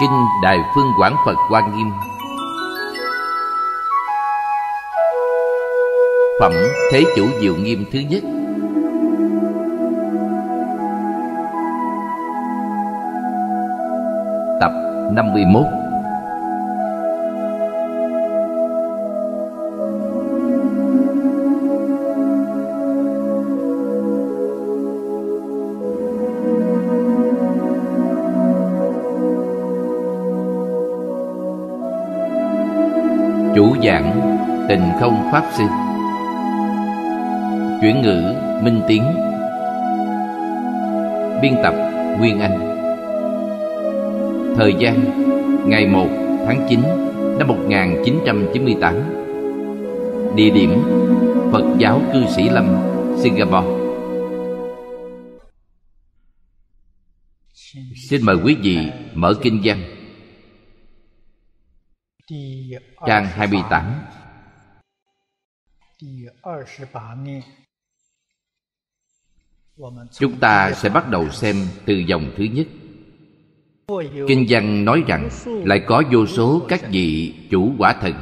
Kinh Đại Phương Quảng Phật Hoa Nghiêm Phẩm Thế Chủ Diệu Nghiêm thứ nhất Tập 51 tình không pháp sinh chuyển ngữ minh tiến biên tập nguyên anh thời gian ngày 1 tháng 9 năm 1998 địa điểm Phật giáo cư sĩ Lâm Singapore Xin mời quý vị mở kinh văn Trang 28 chúng ta sẽ bắt đầu xem từ dòng thứ nhất kinh văn nói rằng lại có vô số các vị chủ quả thần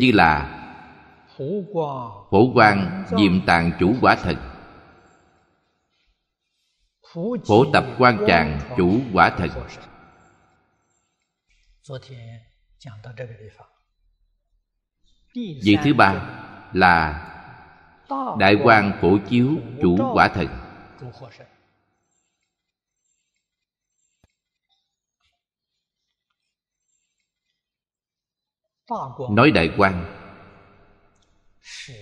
như là phổ quang diệm tạng chủ quả thần phổ tập quan tràng chủ quả thần vị thứ ba là đại quan phổ chiếu chủ quả thần nói đại quan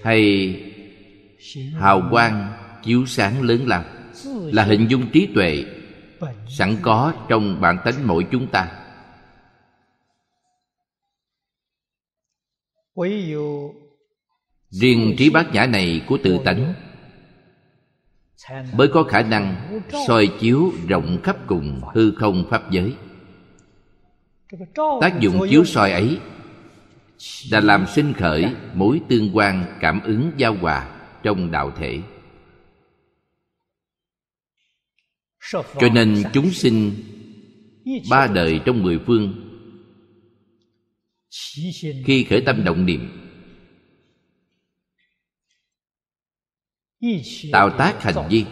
hay hào quang chiếu sáng lớn lao là hình dung trí tuệ sẵn có trong bản tánh mỗi chúng ta riêng trí bát nhã này của tự tánh mới có khả năng soi chiếu rộng khắp cùng hư không pháp giới tác dụng chiếu soi ấy đã làm sinh khởi mối tương quan cảm ứng giao hòa trong đạo thể cho nên chúng sinh ba đời trong mười phương khi khởi tâm động niệm tạo tác hành vi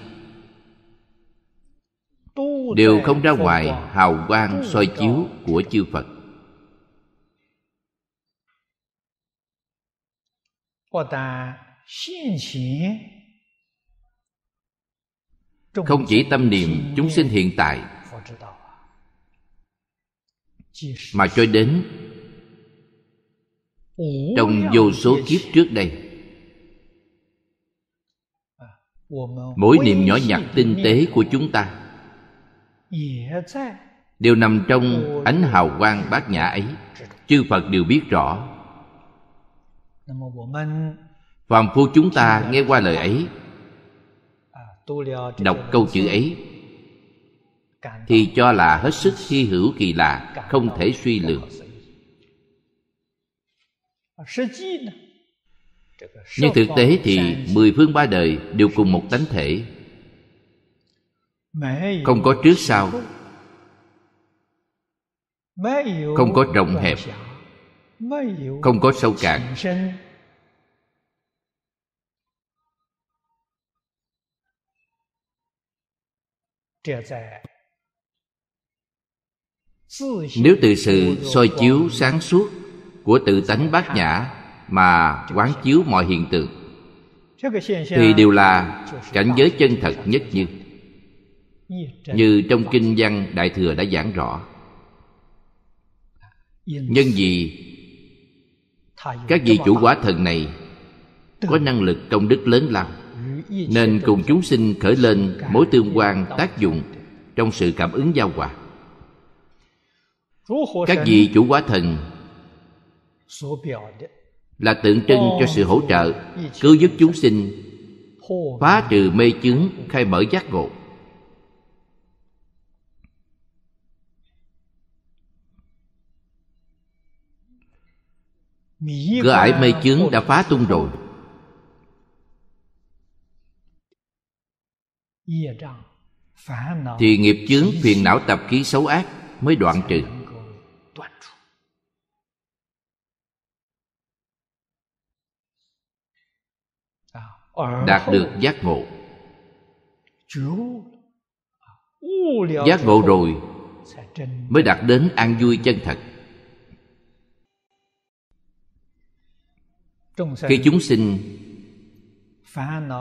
đều không ra ngoài hào quang soi chiếu của chư phật không chỉ tâm niệm chúng sinh hiện tại mà cho đến trong vô số kiếp trước đây mỗi niềm nhỏ nhặt tinh tế của chúng ta đều nằm trong ánh hào quang bát nhã ấy chư phật đều biết rõ phàm phu chúng ta nghe qua lời ấy đọc câu chữ ấy thì cho là hết sức hy hữu kỳ lạ không thể suy lượng nhưng thực tế thì mười phương ba đời đều cùng một tánh thể không có trước sau không có rộng hẹp không có sâu cạn nếu từ sự soi chiếu sáng suốt của tự tánh bát nhã mà quán chiếu mọi hiện tượng thì đều là cảnh giới chân thật nhất như như trong kinh văn đại thừa đã giảng rõ nhân vì các vị chủ quả thần này có năng lực công đức lớn lao nên cùng chúng sinh khởi lên mối tương quan tác dụng trong sự cảm ứng giao hòa các vị chủ quả thần là tượng trưng cho sự hỗ trợ cứu giúp chúng sinh phá trừ mê chứng khai mở giác ngộ cửa ải mê chứng đã phá tung rồi thì nghiệp chướng phiền não tập khí xấu ác mới đoạn trừ đạt ờ. được giác ngộ giác ngộ rồi mới đạt đến an vui chân thật khi chúng sinh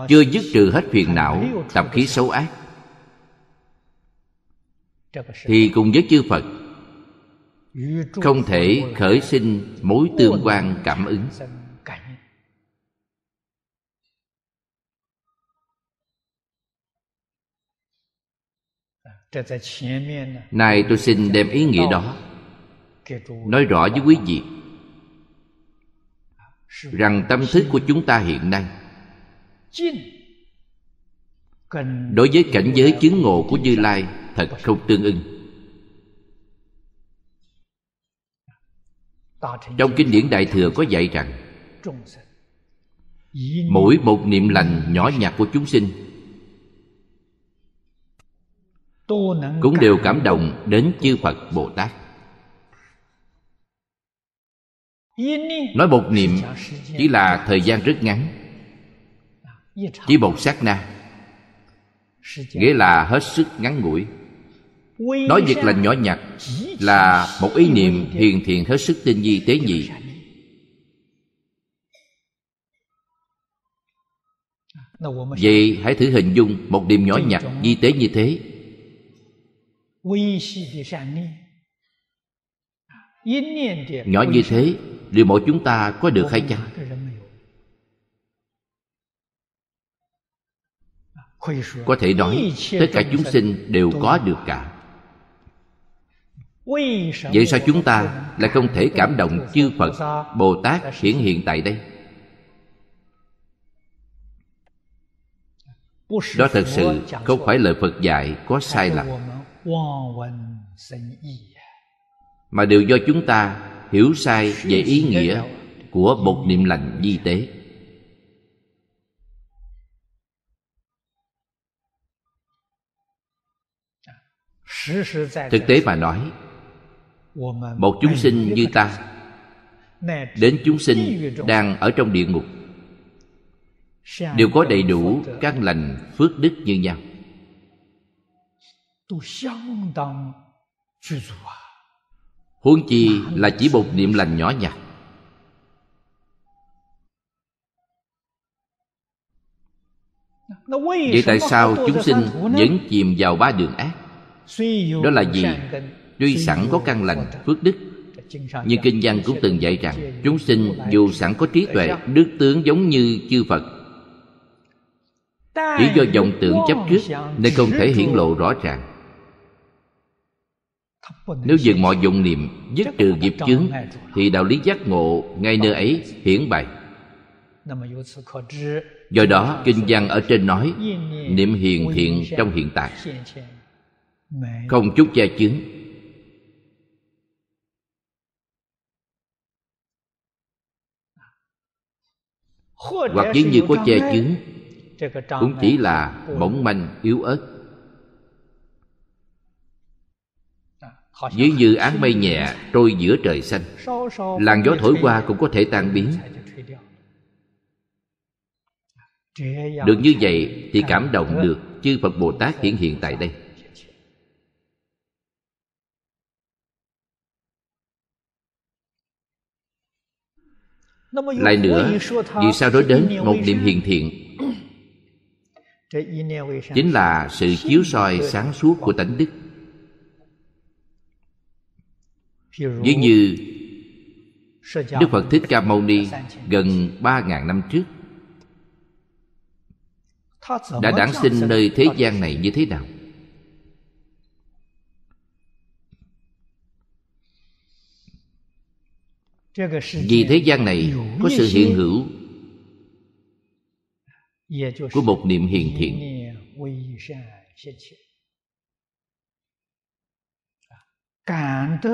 chưa dứt trừ hết phiền não tập khí xấu ác thì cùng với chư phật không thể khởi sinh mối tương quan cảm ứng Này tôi xin đem ý nghĩa đó Nói rõ với quý vị Rằng tâm thức của chúng ta hiện nay Đối với cảnh giới chứng ngộ của Như Lai Thật không tương ưng Trong kinh điển Đại Thừa có dạy rằng Mỗi một niệm lành nhỏ nhặt của chúng sinh cũng đều cảm động đến chư phật bồ tát nói một niệm chỉ là thời gian rất ngắn à, chỉ một sát na nghĩa là hết sức ngắn ngủi nói việc là nhỏ nhặt là một ý niệm hiền thiện hết sức tinh vi tế nhị à, vậy hãy thử hình dung một niềm nhỏ nhặt di tế như thế À, Nhỏ như thế Liệu mỗi chúng ta có được hay chăng? À, có thể nói Tất cả chúng sinh đều có được cả Vậy sao chúng ta lại không thể cảm động chư Phật, Bồ Tát hiện hiện tại đây? Đó thật sự không phải lời Phật dạy có sai lầm mà đều do chúng ta hiểu sai về ý nghĩa của một niệm lành di tế thực tế mà nói một chúng sinh như ta đến chúng sinh đang ở trong địa ngục đều có đầy đủ các lành phước đức như nhau huống chi là chỉ một niệm lành nhỏ nhặt vậy tại sao chúng sinh vẫn chìm vào ba đường ác đó là gì tuy sẵn có căn lành phước đức nhưng kinh văn cũng từng dạy rằng chúng sinh dù sẵn có trí tuệ đức tướng giống như chư phật chỉ do vọng tưởng chấp trước nên không thể hiển lộ rõ ràng nếu dừng mọi dụng niệm dứt trừ nghiệp chứng thì đạo lý giác ngộ ngay nơi ấy hiển bày do đó kinh văn ở trên nói niệm hiền thiện trong hiện tại không chút che chướng hoặc dĩ như có che chướng cũng chỉ là bỗng manh yếu ớt Dưới dự án mây nhẹ trôi giữa trời xanh Làn gió thổi qua cũng có thể tan biến Được như vậy thì cảm động được Chư Phật Bồ Tát hiện hiện tại đây Lại nữa, vì sao nói đến một niệm hiền thiện Chính là sự chiếu soi sáng suốt của tánh đức ví như Đức Phật Thích Ca Mâu Ni gần 3.000 năm trước Đã đản sinh nơi thế gian này như thế nào? Vì thế gian này có sự hiện hữu Của một niệm hiền thiện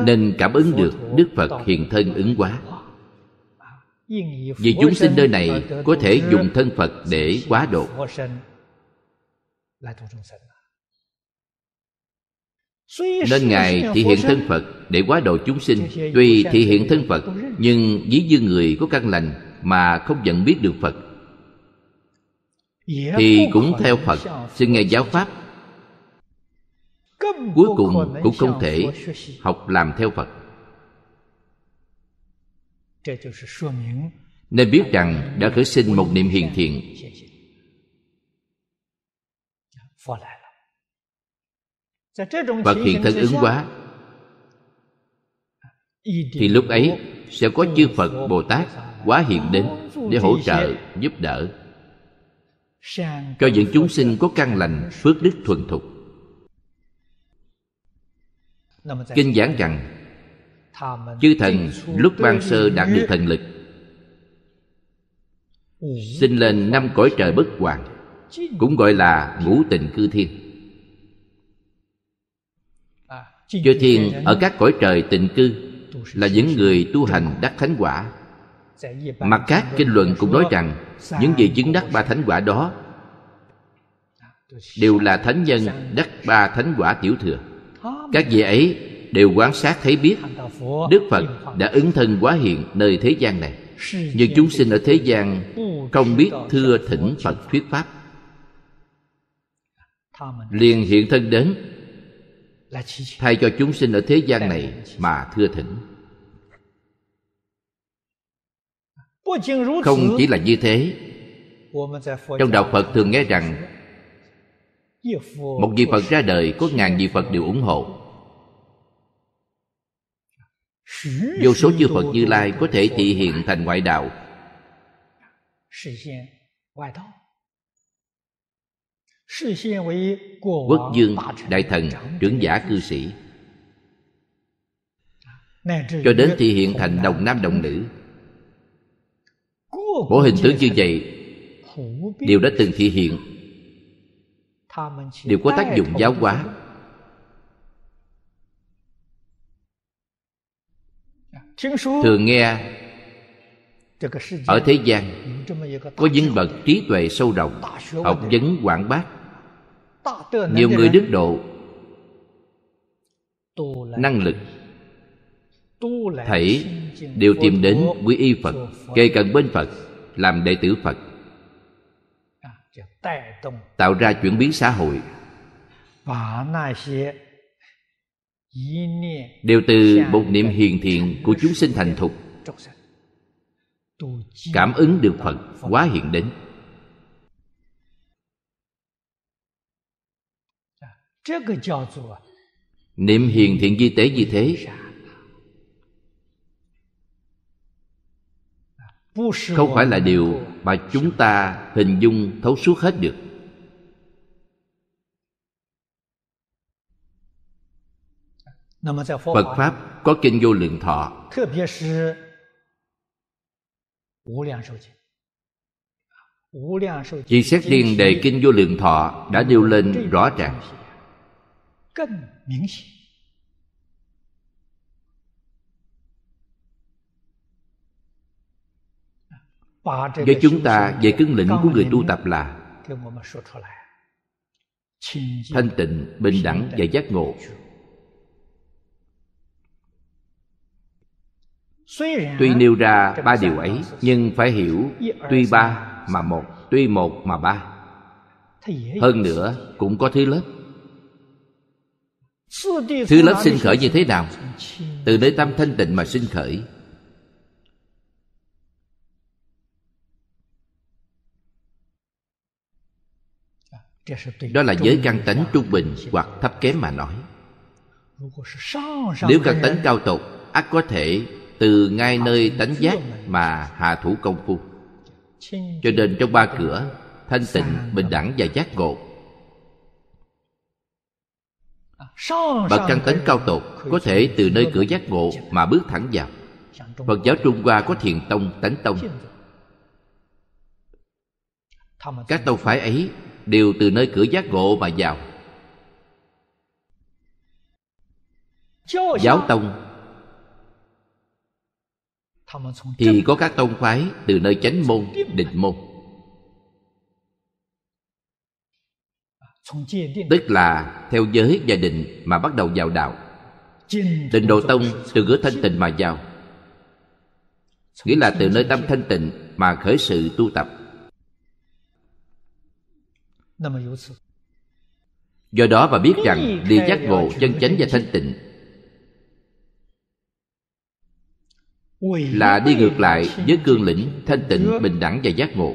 nên cảm ứng được đức phật hiện thân ứng hóa vì chúng sinh nơi này có thể dùng thân phật để quá độ nên ngài thị hiện thân phật để quá độ chúng sinh tuy thị hiện thân phật nhưng ví như người có căn lành mà không nhận biết được phật thì cũng theo phật xin nghe giáo pháp cuối cùng cũng không thể học làm theo phật nên biết rằng đã khởi sinh một niệm hiền thiện Phật hiện thân ứng hóa thì lúc ấy sẽ có chư phật bồ tát quá hiện đến để hỗ trợ giúp đỡ cho những chúng sinh có căn lành phước đức thuần thục Kinh giảng rằng Chư thần lúc ban sơ đạt được thần lực Sinh lên năm cõi trời bất hoàng Cũng gọi là ngũ tình cư thiên à, Chư thiên ở các cõi trời tịnh cư Là những người tu hành đắc thánh quả Mặt khác kinh luận cũng nói rằng Những gì chứng đắc ba thánh quả đó à, Đều là thánh nhân đắc ba thánh quả tiểu thừa các vị ấy đều quan sát thấy biết đức phật đã ứng thân quá hiện nơi thế gian này nhưng chúng sinh ở thế gian không biết thưa thỉnh phật thuyết pháp liền hiện thân đến thay cho chúng sinh ở thế gian này mà thưa thỉnh không chỉ là như thế trong đạo phật thường nghe rằng một vị phật ra đời có ngàn vị phật đều ủng hộ Vô số chư Phật Như Lai có thể thị hiện thành ngoại đạo Quốc dương đại thần trưởng giả cư sĩ Cho đến thị hiện thành đồng nam đồng nữ bộ hình tướng như vậy Đều đã từng thị hiện Đều có tác dụng giáo hóa thường nghe ở thế gian có những bậc trí tuệ sâu rộng học vấn quảng bác nhiều người đức độ năng lực thảy đều tìm đến quý y phật kề cận bên phật làm đệ tử phật à, tạo ra chuyển biến xã hội đều từ một niệm dạ. hiền thiện của chúng sinh thành thục cảm ứng được phật quá hiện đến niệm hiền thiện di tế như thế không phải là điều mà chúng ta hình dung thấu suốt hết được Phật Pháp có kinh vô lượng thọ Chỉ xét riêng đề kinh vô lượng thọ đã nêu lên rõ ràng với chúng ta về cương lĩnh của người tu tập là thanh tịnh bình đẳng và giác ngộ Tuy nêu ra ba điều ấy Nhưng phải hiểu tuy ba mà một Tuy một mà ba Hơn nữa cũng có thứ lớp Thứ lớp sinh khởi như thế nào? Từ nơi tâm thanh tịnh mà sinh khởi Đó là giới căn tánh trung bình hoặc thấp kém mà nói Nếu căn tánh cao tục ắt có thể từ ngay nơi tánh giác mà hạ thủ công phu cho nên trong ba cửa thanh tịnh bình đẳng và giác ngộ bậc căn tánh cao tột có thể từ nơi cửa giác ngộ mà bước thẳng vào phật giáo trung hoa có thiền tông tánh tông các tông phái ấy đều từ nơi cửa giác ngộ mà vào giáo tông thì có các tông phái từ nơi chánh môn định môn tức là theo giới và định mà bắt đầu vào đạo định độ tông từ cửa thanh tịnh mà vào nghĩa là từ nơi tâm thanh tịnh mà khởi sự tu tập do đó và biết rằng đi giác ngộ chân chánh và thanh tịnh là đi ngược lại với cương lĩnh thanh tịnh bình đẳng và giác ngộ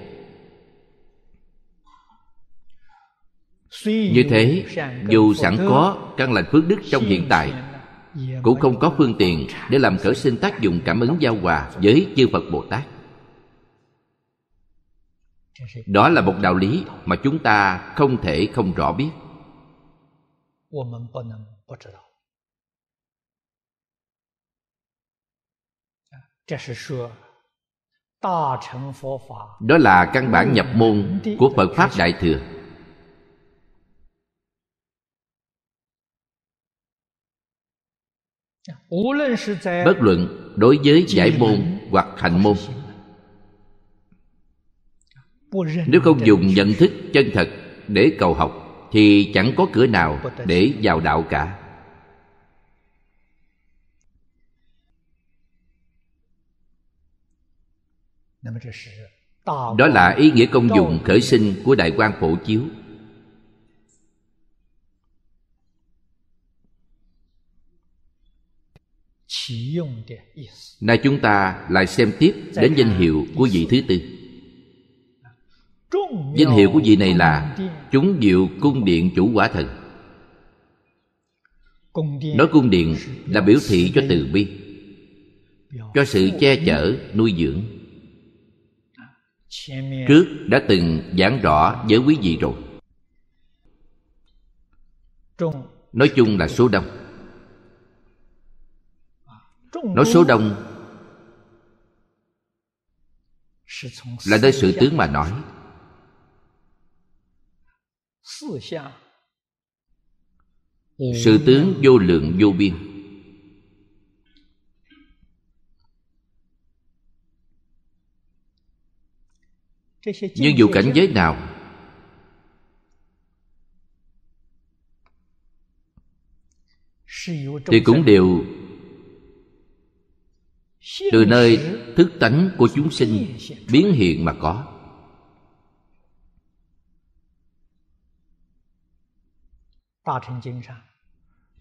như thế dù sẵn có căn lành phước đức trong hiện tại cũng không có phương tiện để làm khởi sinh tác dụng cảm ứng giao hòa với chư phật bồ tát đó là một đạo lý mà chúng ta không thể không rõ biết đó là căn bản nhập môn của phật pháp đại thừa bất luận đối với giải môn hoặc thành môn nếu không dùng nhận thức chân thật để cầu học thì chẳng có cửa nào để vào đạo cả đó là ý nghĩa công dụng khởi sinh của đại quan phổ chiếu nay chúng ta lại xem tiếp đến danh hiệu của vị thứ tư danh hiệu của vị này là chúng diệu cung điện chủ quả thần nói cung điện là biểu thị cho từ bi cho sự che chở nuôi dưỡng trước đã từng giảng rõ với quý vị rồi nói chung là số đông nói số đông là nơi sự tướng mà nói sự tướng vô lượng vô biên nhưng dù cảnh giới nào thì cũng đều từ nơi thức tánh của chúng sinh biến hiện mà có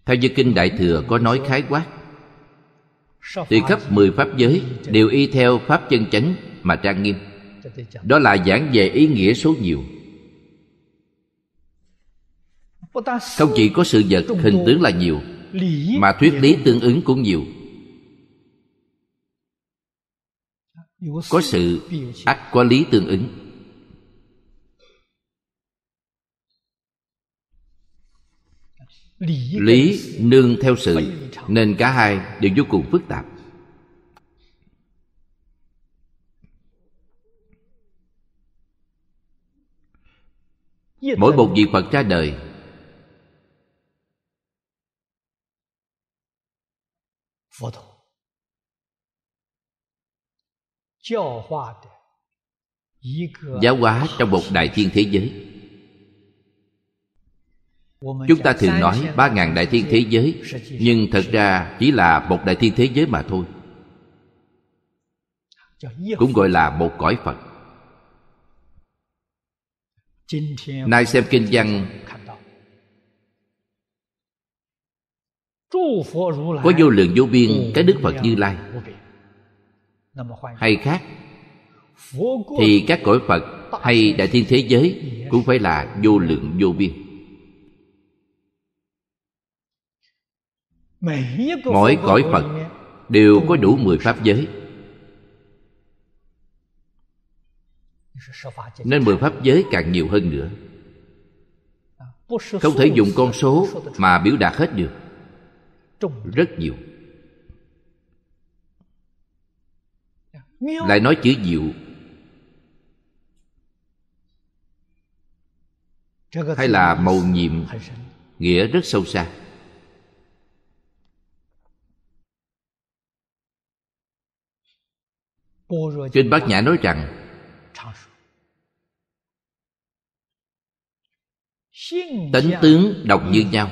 theo như kinh đại thừa có nói khái quát thì khắp mười pháp giới đều y theo pháp chân chánh mà trang nghiêm đó là giảng về ý nghĩa số nhiều không chỉ có sự vật hình tướng là nhiều mà thuyết lý tương ứng cũng nhiều có sự ắt có lý tương ứng lý nương theo sự nên cả hai đều vô cùng phức tạp mỗi một vị phật ra đời giáo hóa trong một đại thiên thế giới chúng ta thường nói ba ngàn đại thiên thế giới nhưng thật ra chỉ là một đại thiên thế giới mà thôi cũng gọi là một cõi phật nay xem kinh văn có vô lượng vô biên cái đức phật như lai hay khác thì các cõi phật hay đại thiên thế giới cũng phải là vô lượng vô biên mỗi cõi phật đều có đủ mười pháp giới nên mười pháp giới càng nhiều hơn nữa không thể dùng con số mà biểu đạt hết được rất nhiều lại nói chữ diệu hay là màu nhiệm nghĩa rất sâu xa trên bát nhã nói rằng tánh tướng đồng như nhau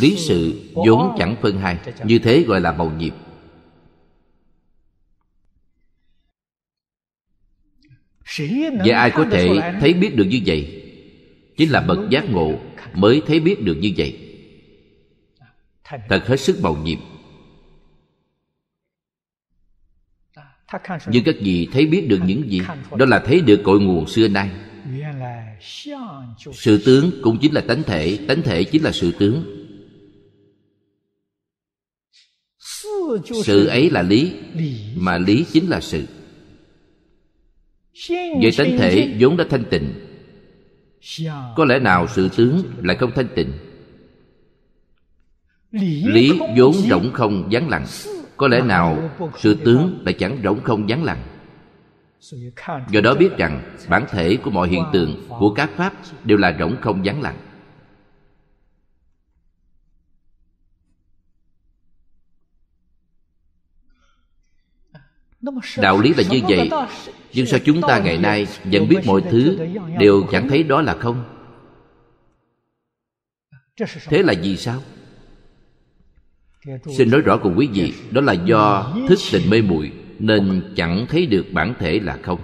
lý sự vốn chẳng phân hai như thế gọi là màu nhiệm và ai có thể thấy biết được như vậy chính là bậc giác ngộ mới thấy biết được như vậy thật hết sức màu nhiệm nhưng các vị thấy biết được những gì đó là thấy được cội nguồn xưa nay sự tướng cũng chính là tánh thể tánh thể chính là sự tướng sự ấy là lý mà lý chính là sự về tánh thể vốn đã thanh tịnh có lẽ nào sự tướng lại không thanh tịnh lý vốn rỗng không vắng lặng có lẽ nào sự tướng lại chẳng rỗng không vắng lặng do đó biết rằng bản thể của mọi hiện tượng của các pháp đều là rỗng không gián lặng đạo lý là như vậy nhưng sao chúng ta ngày nay vẫn biết mọi thứ đều chẳng thấy đó là không thế là vì sao xin nói rõ cùng quý vị đó là do thức tình mê muội nên chẳng thấy được bản thể là không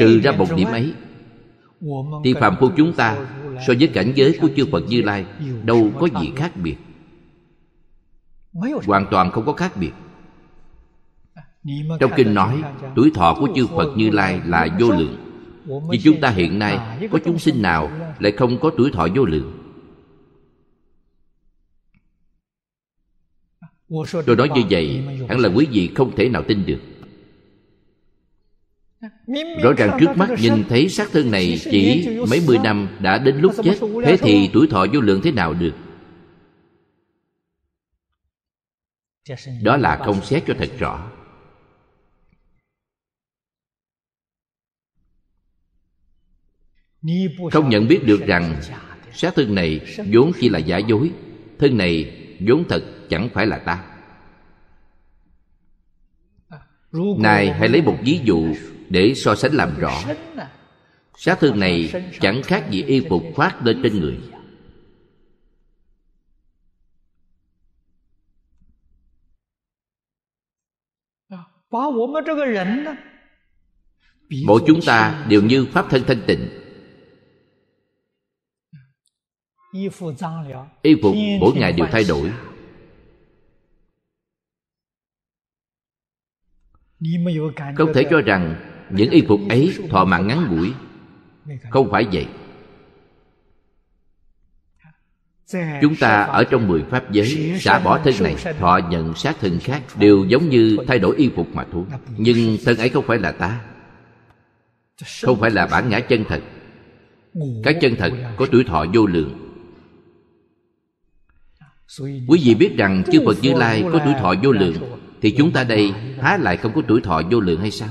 trừ ra một điểm ấy thì phạm phu chúng ta so với cảnh giới của chư phật như lai đâu có gì khác biệt hoàn toàn không có khác biệt trong kinh nói tuổi thọ của chư phật như lai là vô lượng vì chúng ta hiện nay có chúng sinh nào lại không có tuổi thọ vô lượng tôi nói như vậy hẳn là quý vị không thể nào tin được Rõ ràng trước mắt nhìn thấy sát thân này chỉ mấy mươi năm đã đến lúc chết Thế thì tuổi thọ vô lượng thế nào được Đó là không xét cho thật rõ Không nhận biết được rằng sát thân này vốn chỉ là giả dối Thân này vốn thật chẳng phải là ta Này hãy lấy một ví dụ để so sánh làm rõ Sát thương này chẳng khác gì y phục khoác lên trên người Bộ chúng ta đều như pháp thân thanh tịnh Y phục mỗi ngày đều thay đổi không thể cho rằng những y phục ấy thọ mạng ngắn ngủi không phải vậy chúng ta ở trong mười pháp giới xả bỏ thân này thọ nhận sát thân khác đều giống như thay đổi y phục mà thôi nhưng thân ấy không phải là ta không phải là bản ngã chân thật cái chân thật có tuổi thọ vô lượng quý vị biết rằng chư phật như lai có tuổi thọ vô lượng thì chúng ta đây há lại không có tuổi thọ vô lượng hay sao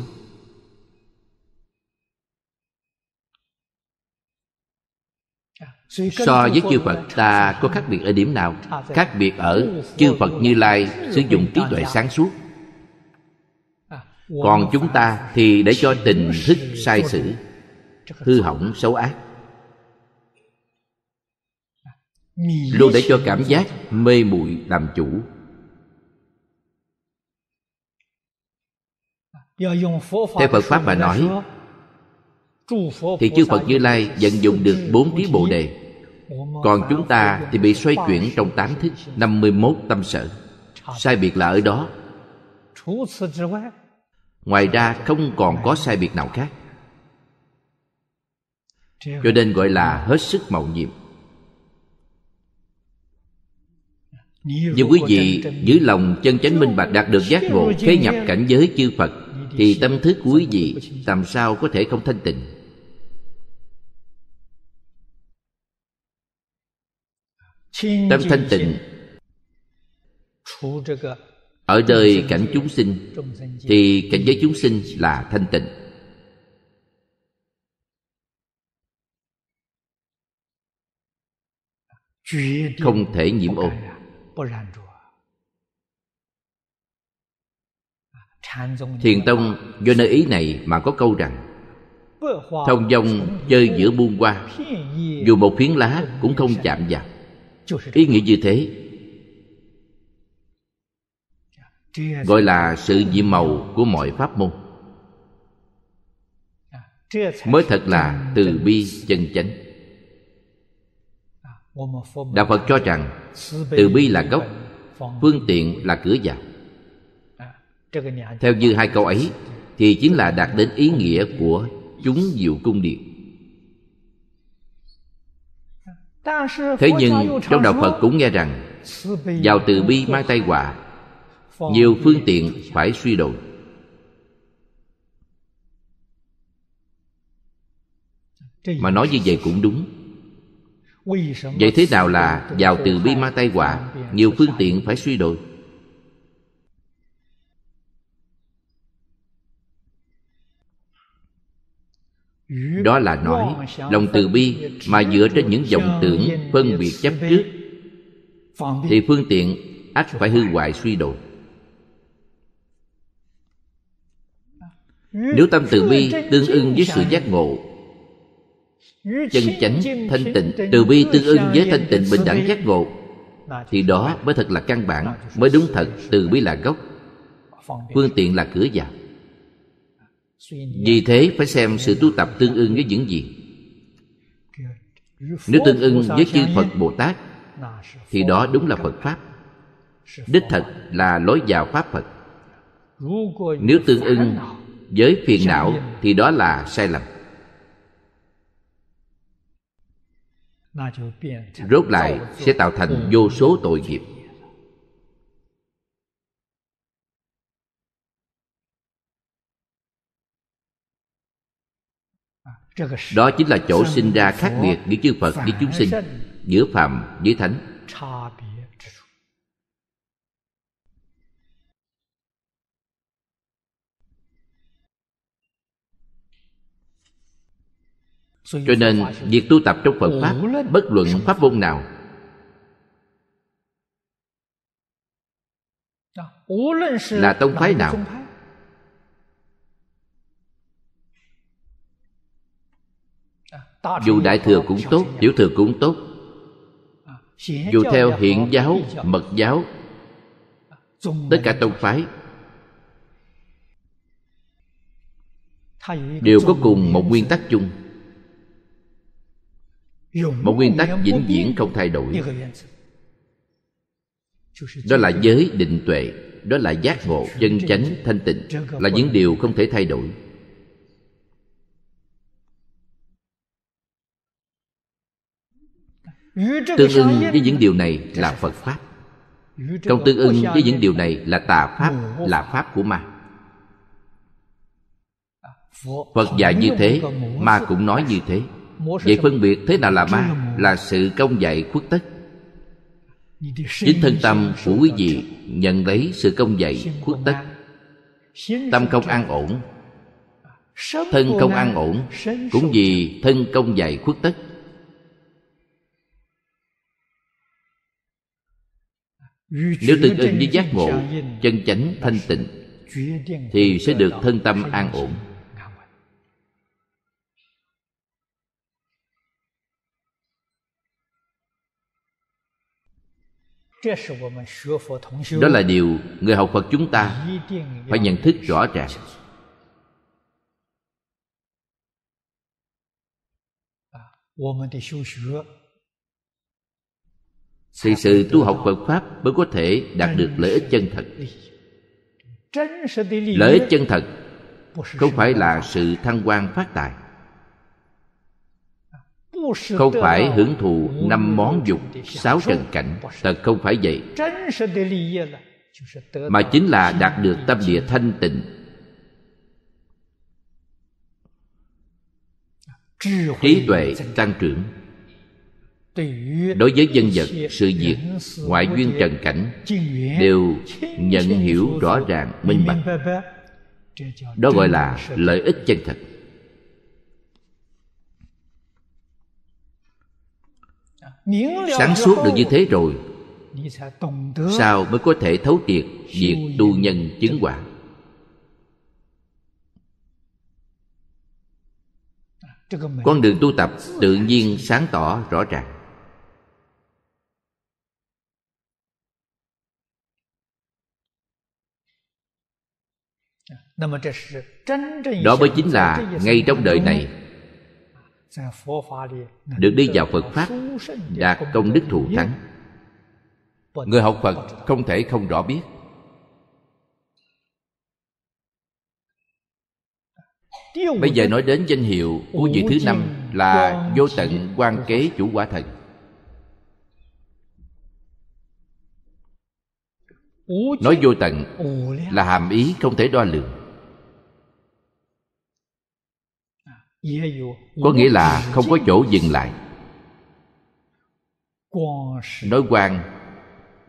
so với chư phật ta có khác biệt ở điểm nào khác biệt ở chư phật như lai sử dụng trí tuệ sáng suốt còn chúng ta thì để cho tình thức sai sử hư hỏng xấu ác luôn để cho cảm giác mê muội làm chủ theo phật pháp mà nói thì chư phật như lai vận dụng được bốn trí bồ đề còn chúng ta thì bị xoay chuyển trong tám thức năm mươi 51 tâm sở Sai biệt là ở đó Ngoài ra không còn có sai biệt nào khác Cho nên gọi là hết sức màu nhiệm Nhưng quý vị giữ lòng chân chánh minh bạch đạt được giác ngộ Khế nhập cảnh giới chư Phật thì tâm thức quý vị làm sao có thể không thanh tịnh tâm thanh tịnh ở đời cảnh chúng sinh thì cảnh giới chúng sinh là thanh tịnh không thể nhiễm ô thiền tông do nơi ý này mà có câu rằng thông dong chơi giữa buông qua dù một phiến lá cũng không chạm vào ý nghĩa như thế gọi là sự nhiệm màu của mọi pháp môn mới thật là từ bi chân chánh đạo phật cho rằng từ bi là gốc phương tiện là cửa vào theo như hai câu ấy thì chính là đạt đến ý nghĩa của chúng diệu cung điện thế nhưng trong đạo phật cũng nghe rằng vào từ bi mang tai họa nhiều phương tiện phải suy đổi mà nói như vậy cũng đúng vậy thế nào là vào từ bi mang tai họa nhiều phương tiện phải suy đổi đó là nói lòng từ bi mà dựa trên những vọng tưởng phân biệt chấp trước thì phương tiện ắt phải hư hoại suy đồi nếu tâm từ bi tương ưng với sự giác ngộ chân chánh thanh tịnh từ bi tương ưng với thanh tịnh bình đẳng giác ngộ thì đó mới thật là căn bản mới đúng thật từ bi là gốc phương tiện là cửa vào vì thế phải xem sự tu tập tương ưng với những gì nếu tương ưng với chư phật bồ tát thì đó đúng là phật pháp đích thật là lối vào pháp phật nếu tương ưng với phiền não thì đó là sai lầm rốt lại sẽ tạo thành vô số tội nghiệp đó chính là chỗ sinh ra khác biệt giữa chư phật với chúng sinh giữa phàm với thánh cho nên việc tu tập trong phật pháp bất luận pháp môn nào là tông phái nào dù đại thừa cũng tốt tiểu thừa cũng tốt dù theo hiện giáo mật giáo tất cả tông phái đều có cùng một nguyên tắc chung một nguyên tắc vĩnh viễn không thay đổi đó là giới định tuệ đó là giác ngộ chân chánh thanh tịnh là những điều không thể thay đổi tương ưng với những điều này là phật pháp trong tương ưng với những điều này là tà pháp là pháp của ma phật dạy như thế ma cũng nói như thế vậy phân biệt thế nào là ma là sự công dạy khuất tất chính thân tâm của quý vị nhận lấy sự công dạy khuất tất tâm không an ổn thân không an ổn cũng vì thân công dạy khuất tất Nếu tương ứng với giác ngộ Chân chánh thanh tịnh Thì sẽ được thân tâm an ổn Đó là điều người học Phật chúng ta phải nhận thức rõ ràng thì sự tu học Phật Pháp mới có thể đạt được lợi ích chân thật Lợi ích chân thật không phải là sự thăng quan phát tài không phải hưởng thụ năm món dục sáu trần cảnh thật không phải vậy mà chính là đạt được tâm địa thanh tịnh trí tuệ tăng trưởng đối với dân vật sự việc ngoại duyên trần cảnh đều nhận hiểu rõ ràng minh bạch đó gọi là lợi ích chân thật sáng suốt được như thế rồi sao mới có thể thấu triệt việc tu nhân chứng quả con đường tu tập tự nhiên sáng tỏ rõ ràng đó mới chính là ngay trong đời này được đi vào phật pháp đạt công đức thù thắng người học phật không thể không rõ biết bây giờ nói đến danh hiệu của vị thứ năm là vô tận quan kế chủ quả thần nói vô tận là hàm ý không thể đo lường có nghĩa là không có chỗ dừng lại nói quan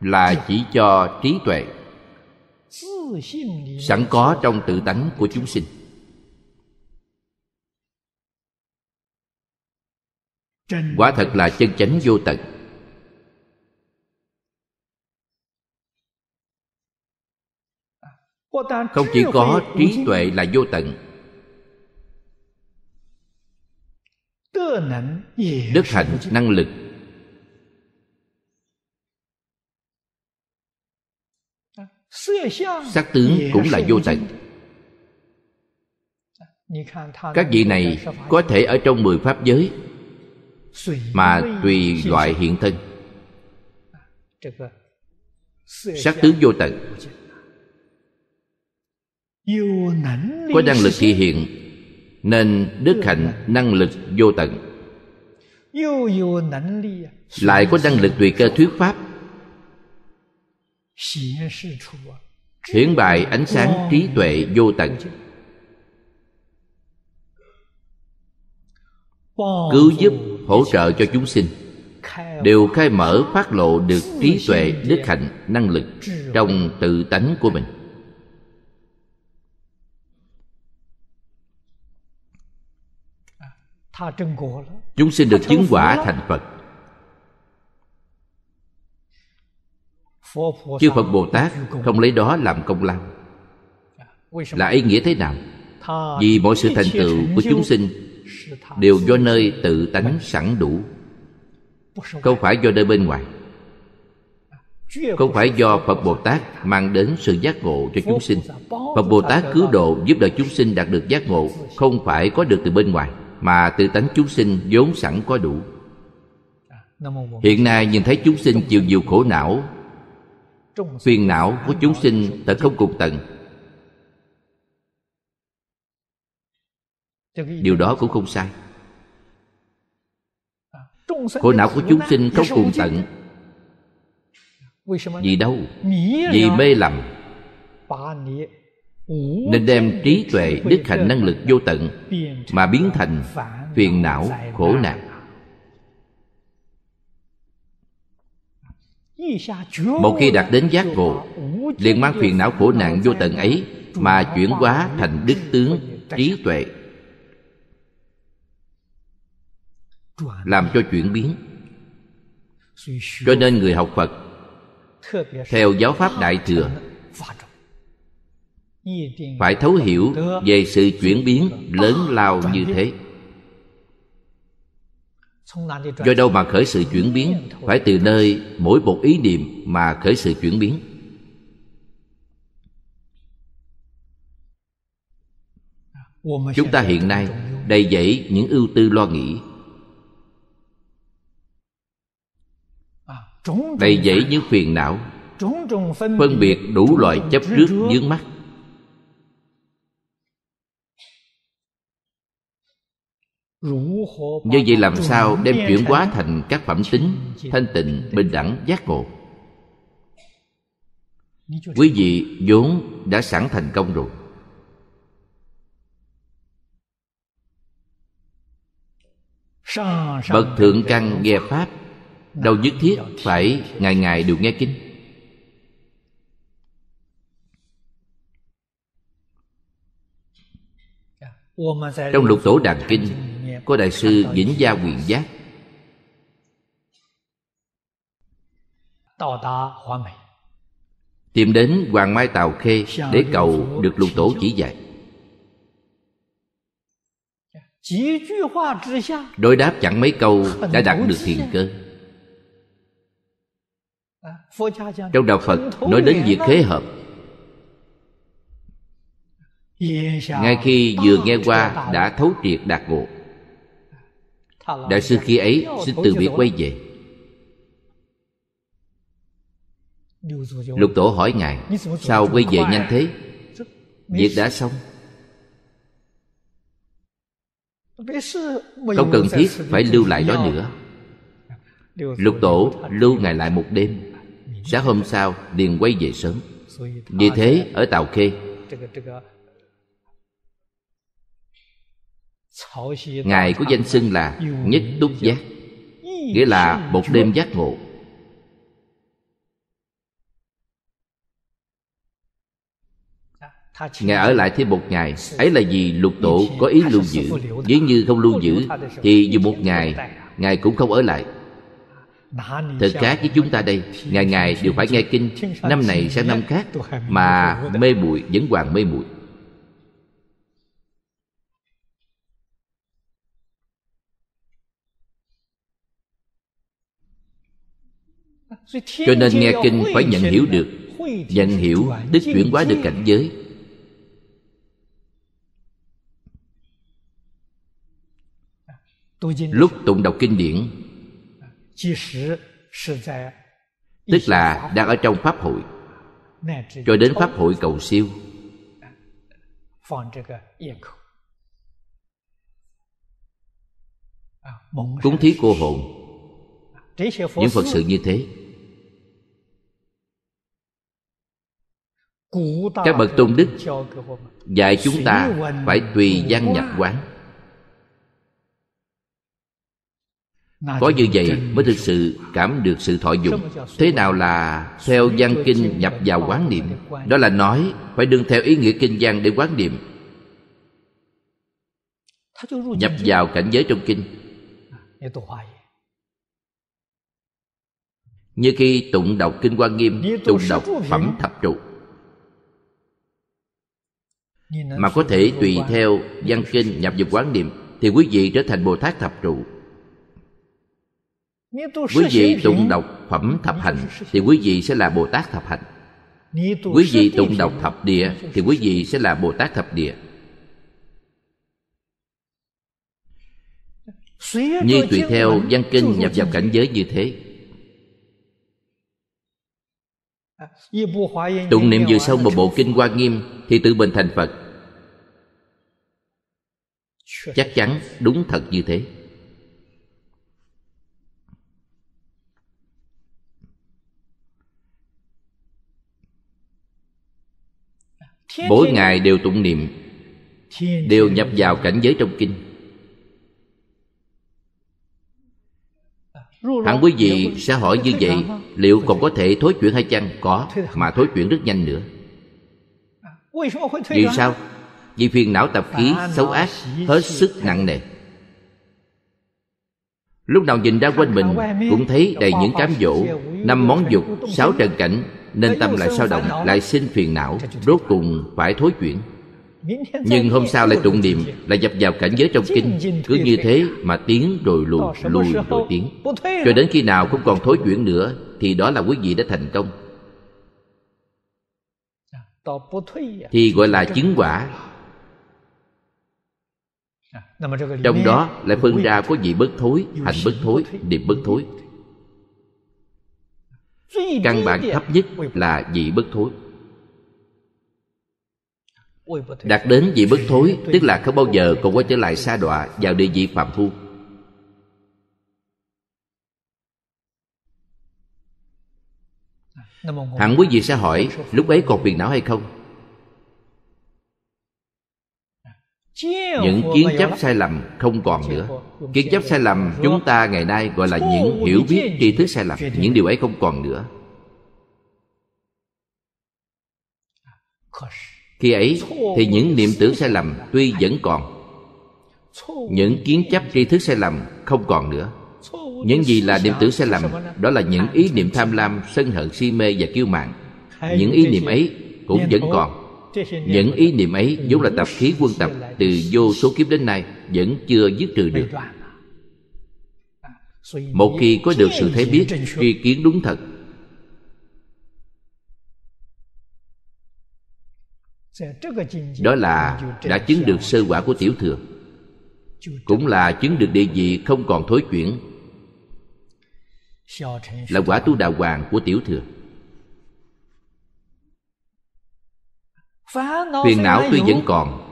là chỉ cho trí tuệ sẵn có trong tự tánh của chúng sinh quả thật là chân chánh vô tận không chỉ có trí tuệ là vô tận đức hạnh năng lực sắc tướng cũng là vô tận các vị này có thể ở trong mười pháp giới mà tùy loại hiện thân sắc tướng vô tận có năng lực thị hiện nên đức hạnh năng lực vô tận à. lại có năng lực tùy cơ thuyết pháp à. hiển bày ánh sáng trí tuệ vô tận cứu giúp hỗ trợ cho chúng sinh đều khai mở phát lộ được trí tuệ đức hạnh năng lực trong tự tánh của mình chúng sinh được chứng quả thành phật chư phật bồ tát không lấy đó làm công lao à, là ý nghĩa thế nào vì mọi sự thành tựu của chúng sinh đều do nơi tự tánh sẵn đủ không phải do nơi bên ngoài à, không phải do phật bồ tát mang đến sự giác ngộ cho chúng sinh phật bồ tát cứu độ giúp đỡ chúng sinh đạt được giác ngộ không phải có được từ bên ngoài mà tự tánh chúng sinh vốn sẵn có đủ hiện nay nhìn thấy chúng sinh chịu nhiều khổ não phiền não của chúng sinh thật không cùng tận điều đó cũng không sai khổ não của chúng sinh không cùng tận vì đâu vì mê lầm nên đem trí tuệ đức hạnh năng lực vô tận mà biến thành phiền não khổ nạn một khi đạt đến giác ngộ liền mang phiền não khổ nạn vô tận ấy mà chuyển hóa thành đức tướng trí tuệ làm cho chuyển biến cho nên người học phật theo giáo pháp đại thừa phải thấu hiểu về sự chuyển biến lớn lao như thế do đâu mà khởi sự chuyển biến phải từ nơi mỗi một ý niệm mà khởi sự chuyển biến chúng ta hiện nay đầy dẫy những ưu tư lo nghĩ đầy dẫy những phiền não phân biệt đủ loại chấp trước dướng mắt như vậy làm sao đem chuyển hóa thành các phẩm tính thanh tịnh bình đẳng giác ngộ quý vị vốn đã sẵn thành công rồi bậc thượng căn nghe pháp đâu nhất thiết phải ngày ngày đều nghe kinh trong lục tổ đàn kinh của đại sư Vĩnh Gia Quyền Giác tìm đến Hoàng Mai tàu Khê để cầu được lục tổ chỉ dạy. Đối đáp chẳng mấy câu đã đạt được thiền cơ. À, Trong Đạo Phật nói đến việc khế hợp Ngay khi vừa nghe qua đã thấu triệt đạt ngộ đại sư khi ấy xin từ biệt quay về lục tổ hỏi ngài sao quay về nhanh thế việc đã xong không cần thiết phải lưu lại đó nữa lục tổ lưu ngài lại một đêm sáng hôm sau liền quay về sớm vì thế ở tàu khê ngài có danh xưng là nhất túc giác nghĩa là một đêm giác ngộ Ngài ở lại thêm một ngày Ấy là vì lục độ có ý lưu giữ Nếu như không lưu giữ Thì dù một ngày Ngài cũng không ở lại Thật khác với chúng ta đây Ngày ngày đều phải nghe kinh Năm này sang năm khác Mà mê bụi vẫn còn mê bụi cho nên nghe kinh phải nhận hiểu được nhận hiểu đức chuyển hóa được cảnh giới lúc tụng đọc kinh điển tức là đang ở trong pháp hội cho đến pháp hội cầu siêu cúng thí cô hồn những phật sự như thế các bậc tôn đức dạy chúng ta phải tùy văn nhập quán có như vậy mới thực sự cảm được sự thọ dụng thế nào là theo văn kinh nhập vào quán niệm đó là nói phải đương theo ý nghĩa kinh văn để quán niệm nhập vào cảnh giới trong kinh à, như khi tụng đọc kinh quan nghiêm tụng đọc phẩm thập trụ mà có thể tùy theo văn kinh nhập vào quán niệm thì quý vị trở thành bồ tát thập trụ quý vị tụng đọc phẩm thập hành thì quý vị sẽ là bồ tát thập hành quý vị tụng đọc thập địa thì quý vị sẽ là bồ tát thập địa như tùy theo văn kinh nhập vào cảnh giới như thế tụng niệm vừa xong một bộ kinh hoa nghiêm thì tự mình thành phật chắc chắn đúng thật như thế mỗi ngày đều tụng niệm đều nhập vào cảnh giới trong kinh hẳn quý vị sẽ hỏi như vậy liệu còn có thể thối chuyển hay chăng có mà thối chuyển rất nhanh nữa vì sao vì phiền não tạp khí xấu ác hết sức nặng nề lúc nào nhìn ra quanh mình cũng thấy đầy những cám dỗ năm món dục sáu trần cảnh nên tâm lại sao động lại sinh phiền não rốt cùng phải thối chuyển nhưng hôm sau lại tụng niệm lại dập vào cảnh giới trong kinh cứ như thế mà tiến rồi lùi lùi rồi tiến cho đến khi nào không còn thối chuyển nữa thì đó là quý vị đã thành công dạ, thì gọi là chứng dạ. quả dạ, trong đó lại phân ra có vị bất thối hành bất thối niệm bất thối căn bản thấp nhất là vị bất thối đạt đến vị bất thối tức là không bao giờ còn quay trở lại sa đọa vào địa vị phạm phu hẳn quý vị sẽ hỏi lúc ấy còn phiền não hay không những kiến chấp sai lầm không còn nữa kiến chấp sai lầm chúng ta ngày nay gọi là những hiểu biết tri thức sai lầm những điều ấy không còn nữa khi ấy thì những niệm tưởng sai lầm tuy vẫn còn những kiến chấp tri thức sai lầm không còn nữa những gì là niệm tưởng sai lầm đó là những ý niệm tham lam sân hận si mê và kiêu mạn những ý niệm ấy cũng vẫn còn những ý niệm ấy vốn là tập khí quân tập từ vô số kiếp đến nay vẫn chưa dứt trừ được một khi có được sự thấy biết tri kiến đúng thật đó là đã chứng được sơ quả của tiểu thừa cũng là chứng được địa vị không còn thối chuyển là quả tu đạo hoàng của tiểu thừa phiền não tuy vẫn còn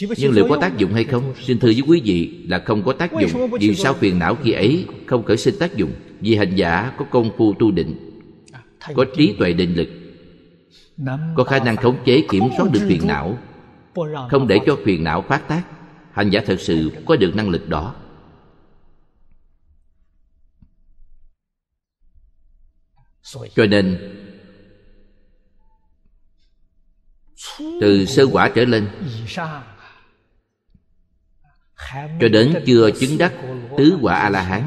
nhưng liệu có tác dụng hay không xin thưa với quý vị là không có tác dụng vì sao phiền não khi ấy không khởi sinh tác dụng vì hành giả có công phu tu định à, có trí tuệ định lực có khả năng khống chế kiểm soát được phiền não không để cho phiền não phát tác hành giả thật sự có được năng lực đó cho nên từ sơ quả trở lên cho đến chưa chứng đắc tứ quả a la hán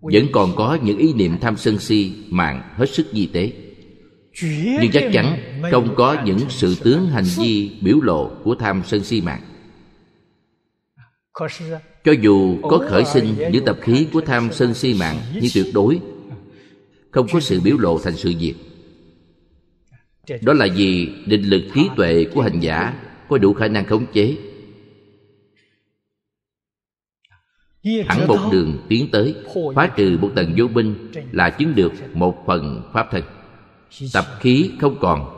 vẫn còn có những ý niệm tham sân si mạng hết sức di tế nhưng chắc chắn không có những sự tướng hành vi biểu lộ của tham sân si mạng cho dù có khởi sinh những dạ, tập khí của tham sân si mạng nhưng tuyệt đối không có sự biểu lộ thành sự việc đó là vì định lực trí tuệ của hành giả có đủ khả năng khống chế hẳn một đường tiến tới phá trừ một tầng vô binh là chứng được một phần pháp thân tập khí không còn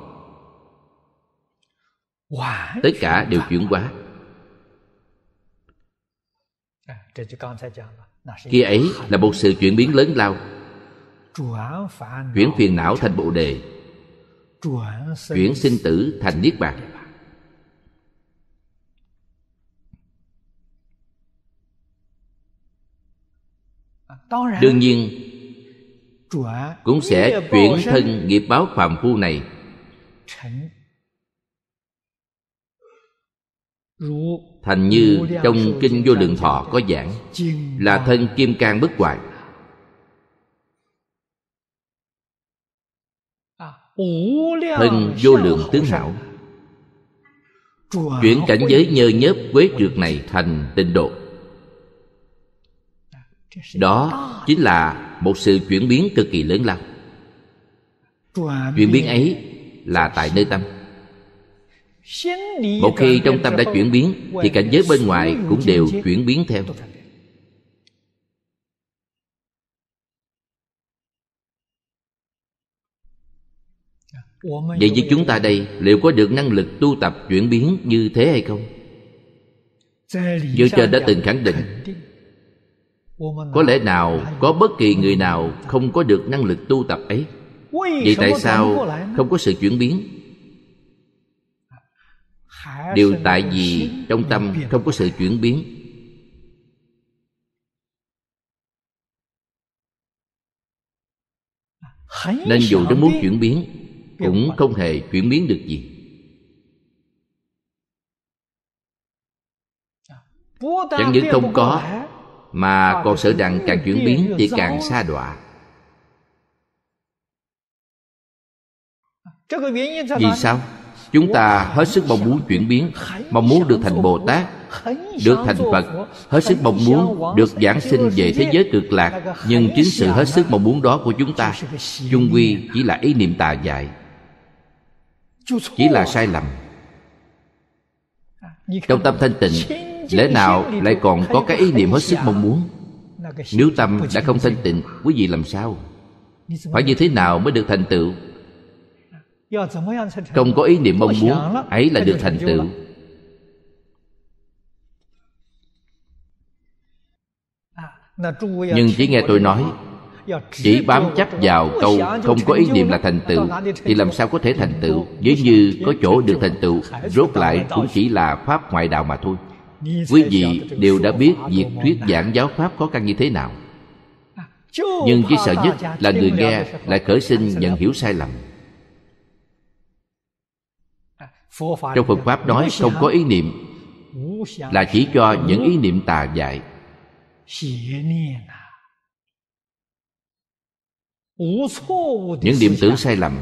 tất cả đều chuyển hóa khi à, ấy là một sự chuyển biến lớn lao chuyển phiền não thành bộ đề chuyển sinh tử thành niết bàn à, đương nhiên cũng sẽ chuyển thân nghiệp báo phàm phu này thành như trong kinh vô lượng thọ có giảng là thân kim cang bất hoại à, thân vô lượng tướng hảo chuyển cảnh giới nhơ nhớp quế trượt này thành tịnh độ à, đó chính là một sự chuyển biến cực kỳ lớn lao chuyển biến ấy là tại nơi tâm một khi trong tâm đã chuyển biến thì cảnh giới bên ngoài cũng đều chuyển biến theo vậy với chúng ta đây liệu có được năng lực tu tập chuyển biến như thế hay không dương trên đã từng khẳng định có lẽ nào có bất kỳ người nào không có được năng lực tu tập ấy vì tại sao không có sự chuyển biến điều tại vì trong tâm không có sự chuyển biến nên dù nó muốn chuyển biến cũng không hề chuyển biến được gì chẳng những không có mà còn sợ rằng càng chuyển biến thì càng xa đọa vì sao chúng ta hết sức mong muốn chuyển biến mong muốn được thành bồ tát được thành phật hết sức mong muốn được giảng sinh về thế giới cực lạc nhưng chính sự hết sức mong muốn đó của chúng ta chung quy chỉ là ý niệm tà dại chỉ là sai lầm trong tâm thanh tịnh lẽ nào lại còn có cái ý niệm hết sức mong muốn nếu tâm đã không thanh tịnh quý vị làm sao phải như thế nào mới được thành tựu không có ý niệm mong muốn ấy là được thành tựu nhưng chỉ nghe tôi nói chỉ bám chấp vào câu không có ý niệm là thành tựu thì làm sao có thể thành tựu nếu như có chỗ được thành tựu rốt lại cũng chỉ là pháp ngoại đạo mà thôi quý vị đều đã biết việc thuyết giảng giáo pháp khó khăn như thế nào à, nhưng chỉ sợ nhất là người nghe lại khởi sinh nhận hiểu sai lầm à, trong phật pháp nói không có ý niệm là chỉ cho những ý niệm tà dại những điểm tưởng sai lầm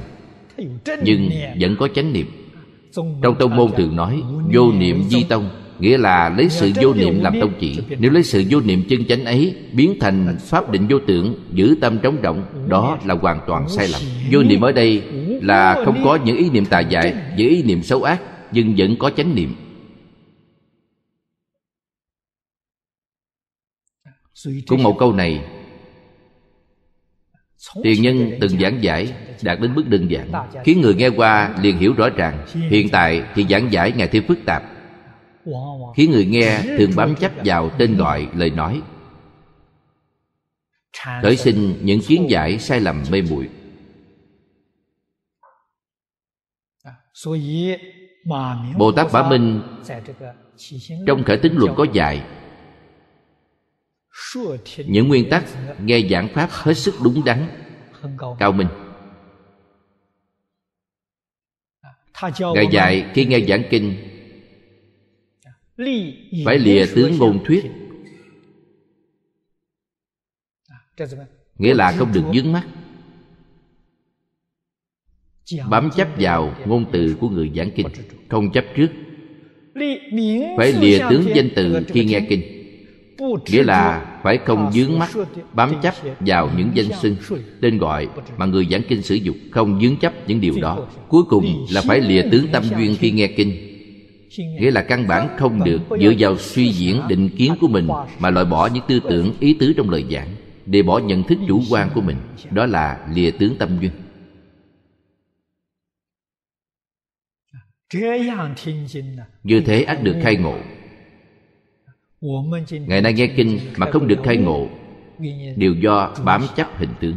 nhưng vẫn có chánh niệm trong tông môn thường nói vô niệm di tông nghĩa là lấy sự vô niệm làm tông chỉ nếu lấy sự vô niệm chân chánh ấy biến thành pháp định vô tưởng giữ tâm trống rộng đó là hoàn toàn sai lầm vô niệm ở đây là không có những ý niệm tà dại những ý niệm xấu ác nhưng vẫn có chánh niệm cũng một câu này Tiền nhân từng giảng giải đạt đến mức đơn giản Khiến người nghe qua liền hiểu rõ ràng Hiện tại thì giảng giải ngày thêm phức tạp khiến người nghe thường bám chấp vào tên gọi lời nói khởi sinh những kiến giải sai lầm mê muội bồ tát bá minh ờ, trong khởi tính luận có dạy những nguyên tắc nghe giảng pháp hết sức đúng đắn cao minh ngài dạy khi nghe giảng kinh phải lìa tướng ngôn thuyết nghĩa là không được dướng mắt bám chấp vào ngôn từ của người giảng kinh không chấp trước phải lìa tướng danh từ khi nghe kinh nghĩa là phải không dướng mắt bám chấp vào những danh xưng tên gọi mà người giảng kinh sử dụng không dướng chấp những điều đó cuối cùng là phải lìa tướng tâm duyên khi nghe kinh nghĩa là căn bản không được dựa vào suy diễn định kiến của mình mà loại bỏ những tư tưởng ý tứ trong lời giảng để bỏ nhận thức chủ quan của mình đó là lìa tướng tâm duyên như thế ác được khai ngộ ngày nay nghe kinh mà không được khai ngộ đều do bám chấp hình tướng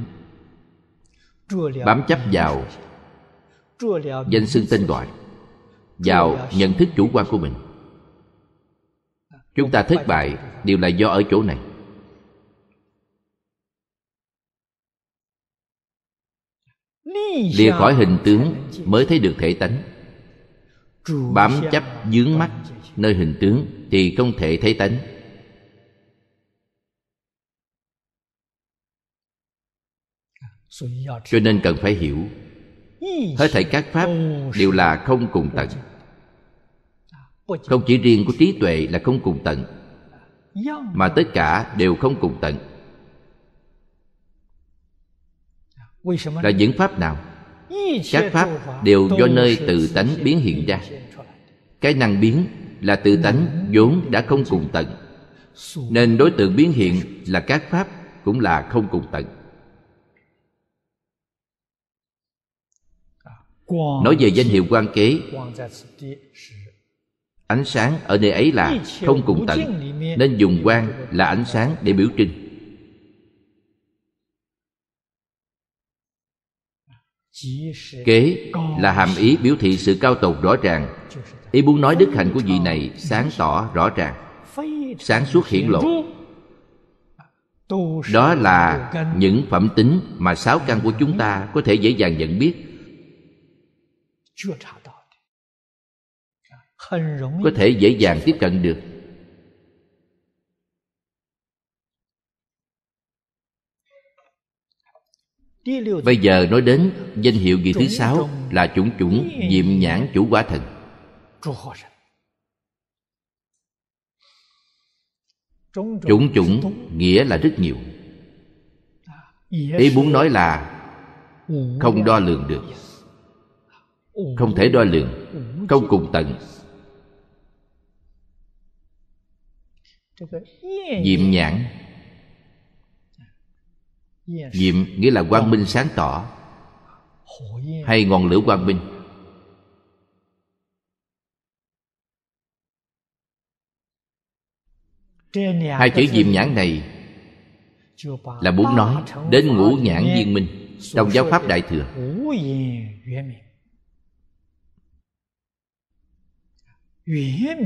bám chấp vào danh xưng tên gọi vào nhận thức chủ quan của mình chúng ta thất bại đều là do ở chỗ này lìa khỏi hình tướng mới thấy được thể tánh bám chấp dướng mắt nơi hình tướng thì không thể thấy tánh cho nên cần phải hiểu hết thảy các pháp đều là không cùng tận không chỉ riêng của trí tuệ là không cùng tận mà tất cả đều không cùng tận là những pháp nào các pháp đều do nơi tự tánh biến hiện ra cái năng biến là tự tánh vốn đã không cùng tận nên đối tượng biến hiện là các pháp cũng là không cùng tận nói về danh hiệu quan kế ánh sáng ở nơi ấy là không cùng tận nên dùng quan là ánh sáng để biểu trưng kế là hàm ý biểu thị sự cao tột rõ ràng ý muốn nói đức hạnh của vị này sáng tỏ rõ ràng sáng suốt hiển lộ đó là những phẩm tính mà sáu căn của chúng ta có thể dễ dàng nhận biết có thể dễ dàng tiếp cận được Bây giờ nói đến danh hiệu gì thứ sáu là chủng chủng diệm nhãn chủ quả thần. Chủng chủng nghĩa là rất nhiều. À, ý muốn nói là không đo lường được không thể đo lường không cùng tận diệm nhãn diệm nghĩa là quang minh sáng tỏ hay ngọn lửa quang minh hai chữ diệm nhãn này là muốn nói đến ngũ nhãn viên minh trong giáo pháp đại thừa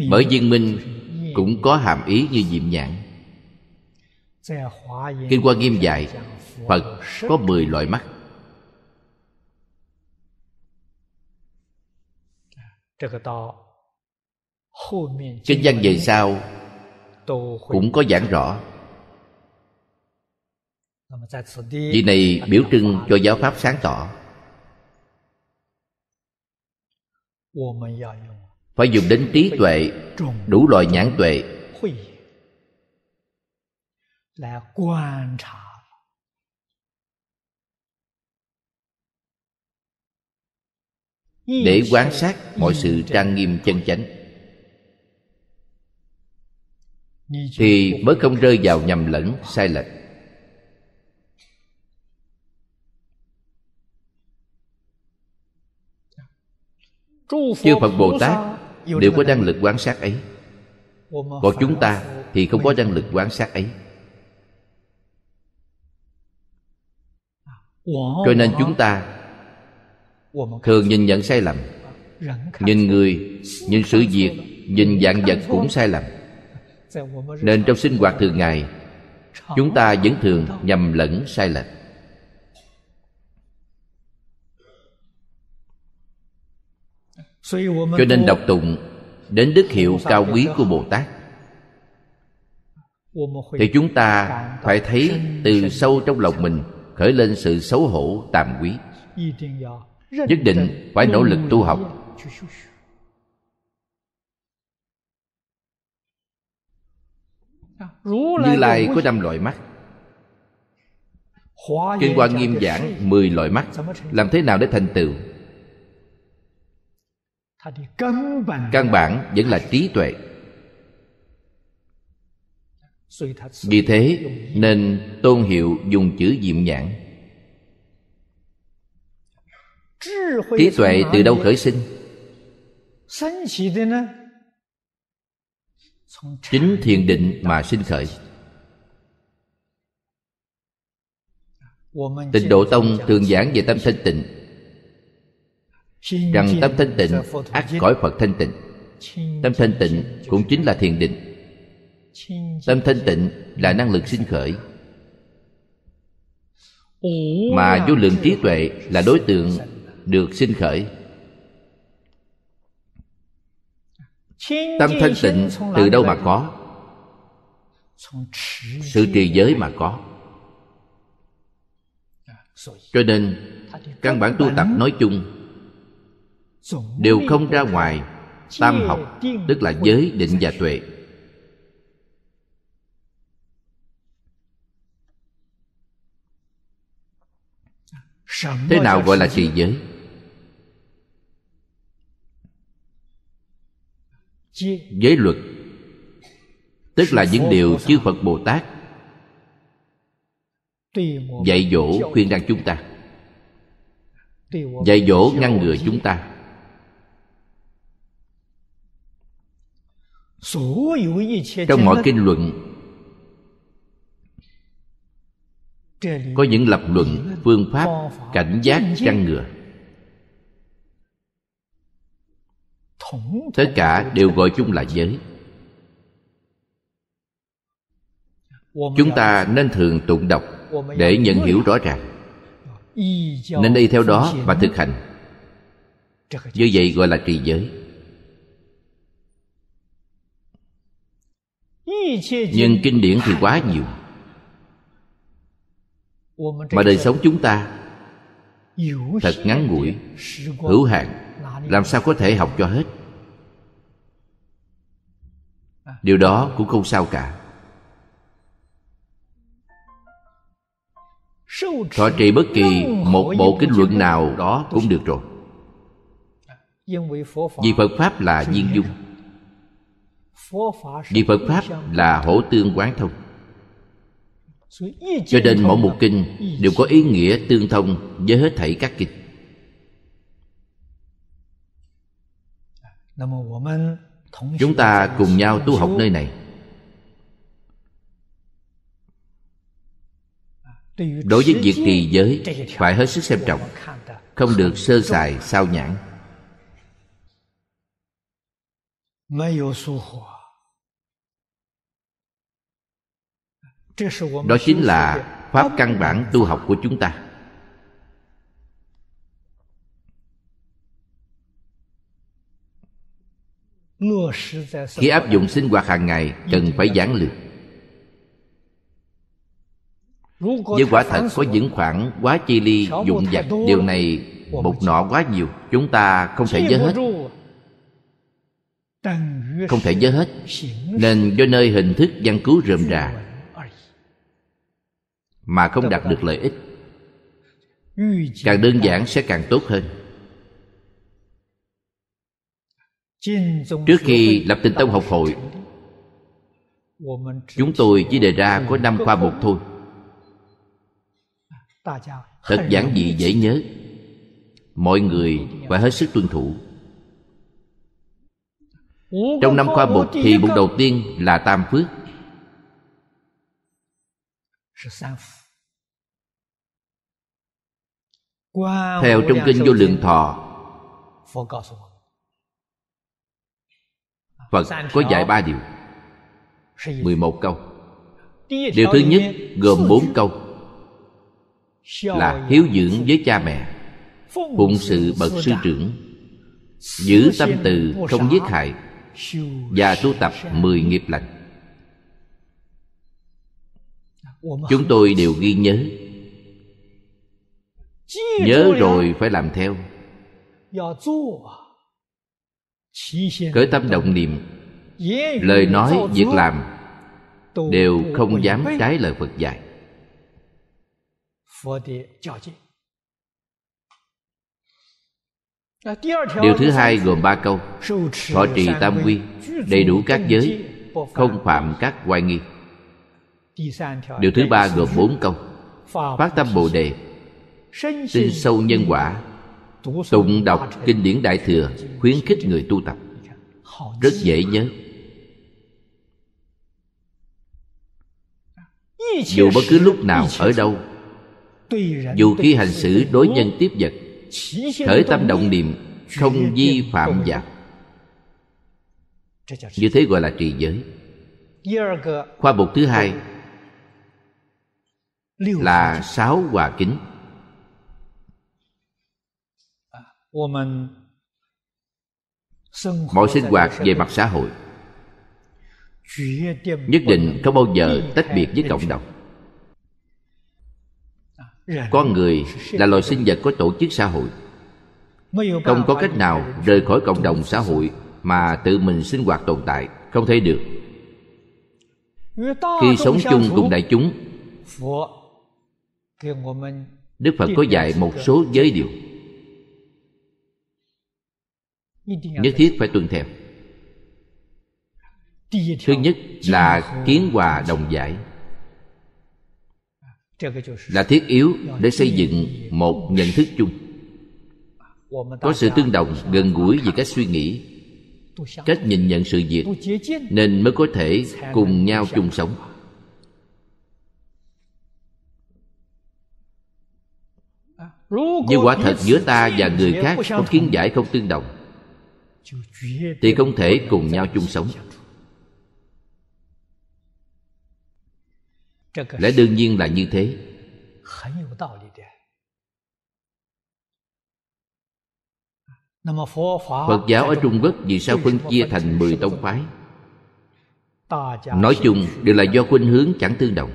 bởi viên minh cũng có hàm ý như diệm nhãn kinh qua nghiêm dạy phật có 10 loại mắt kinh văn về sau cũng có giảng rõ vì này biểu trưng cho giáo pháp sáng tỏ phải dùng đến trí tuệ đủ loại nhãn tuệ để quan sát mọi sự trang nghiêm chân chánh thì mới không rơi vào nhầm lẫn sai lệch chư phật bồ tát đều có năng lực quan sát ấy còn chúng ta thì không có năng lực quan sát ấy cho nên chúng ta thường nhìn nhận sai lầm nhìn người nhìn sự việc nhìn dạng vật cũng sai lầm nên trong sinh hoạt thường ngày chúng ta vẫn thường nhầm lẫn sai lệch cho nên đọc tụng đến đức hiệu cao quý của bồ tát thì chúng ta phải thấy từ sâu trong lòng mình khởi lên sự xấu hổ tàm quý nhất định phải nỗ lực tu học như lai có năm loại mắt kinh hoa nghiêm giảng 10 loại mắt làm thế nào để thành tựu căn bản vẫn là trí tuệ vì thế nên tôn hiệu dùng chữ diệm nhãn trí tuệ từ đâu khởi sinh chính thiền định mà sinh khởi tịnh độ tông thường giảng về tâm thanh tịnh rằng tâm thanh tịnh ác khỏi phật thanh tịnh tâm thanh tịnh cũng chính là thiền định tâm thanh tịnh là năng lực sinh khởi mà vô lượng trí tuệ là đối tượng được sinh khởi tâm thanh tịnh từ đâu mà có sự trì giới mà có à, cho nên căn bản tu tập nói chung đều không ra ngoài tam học tức là giới định và tuệ thế nào gọi là trì giới giới luật tức là những điều chư phật bồ tát dạy dỗ khuyên rằng chúng ta dạy dỗ ngăn ngừa chúng ta trong mọi kinh luận có những lập luận phương pháp cảnh giác chăn ngừa tất cả đều gọi chung là giới chúng ta nên thường tụng đọc để nhận hiểu rõ ràng nên đi theo đó và thực hành như vậy gọi là trì giới nhưng kinh điển thì quá nhiều mà đời sống chúng ta thật ngắn ngủi hữu hạn làm sao có thể học cho hết điều đó cũng không sao cả thọ trì bất kỳ một bộ kinh luận nào đó cũng được rồi à, vì phật pháp là viên dung Niệm Phật Pháp là hổ tương quán thông Cho nên mỗi một kinh đều có ý nghĩa tương thông với hết thảy các kinh Chúng ta cùng nhau tu học nơi này Đối với việc trì giới Phải hết sức xem trọng Không được sơ sài sao nhãn đó chính là pháp căn bản tu học của chúng ta. Khi áp dụng sinh hoạt hàng ngày cần phải giảng lược. Nếu quả thật có những khoản quá chi ly dụng vật Điều này một nọ quá nhiều Chúng ta không thể nhớ hết không thể nhớ hết nên do nơi hình thức văn cứu rườm rà mà không đạt được lợi ích càng đơn giản sẽ càng tốt hơn trước khi lập tình tông học hội chúng tôi chỉ đề ra có năm khoa mục thôi thật giản dị dễ nhớ mọi người phải hết sức tuân thủ trong năm khoa mục thì bụng đầu tiên là tam phước Theo trong kinh vô lượng thọ Phật có dạy ba điều 11 câu Điều thứ nhất gồm 4 câu Là hiếu dưỡng với cha mẹ Phụng sự bậc sư trưởng Giữ tâm từ không giết hại và tu tập mười nghiệp lành chúng tôi đều ghi nhớ nhớ rồi phải làm theo khởi tâm động niệm lời nói việc làm đều không dám trái lời phật dạy điều thứ hai gồm ba câu thọ trì tam quy đầy đủ các giới không phạm các hoài nghi điều thứ ba gồm bốn câu phát tâm bồ đề tin sâu nhân quả tụng đọc kinh điển đại thừa khuyến khích người tu tập rất dễ nhớ dù bất cứ lúc nào ở đâu dù khi hành xử đối nhân tiếp vật khởi tâm động niệm không vi phạm vào như thế gọi là trì giới khoa mục thứ hai là sáu hòa kính mọi sinh hoạt về mặt xã hội nhất định không bao giờ tách biệt với cộng đồng con dạ. người là loài sinh vật có tổ chức xã hội không có cách nào rời khỏi cộng đồng xã hội mà tự mình sinh hoạt tồn tại không thể được khi sống chung cùng đại chúng đức phật có dạy một số giới điều nhất thiết phải tuân theo thứ nhất là kiến hòa đồng giải là thiết yếu để xây dựng một nhận thức chung có sự tương đồng gần gũi về cách suy nghĩ cách nhìn nhận sự việc nên mới có thể cùng nhau chung sống Như quả thật giữa ta và người khác có kiến giải không tương đồng thì không thể cùng nhau chung sống lẽ đương nhiên là như thế Phật giáo ở Trung Quốc vì sao phân chia thành 10 tông phái? Nói chung đều là do khuynh hướng chẳng tương đồng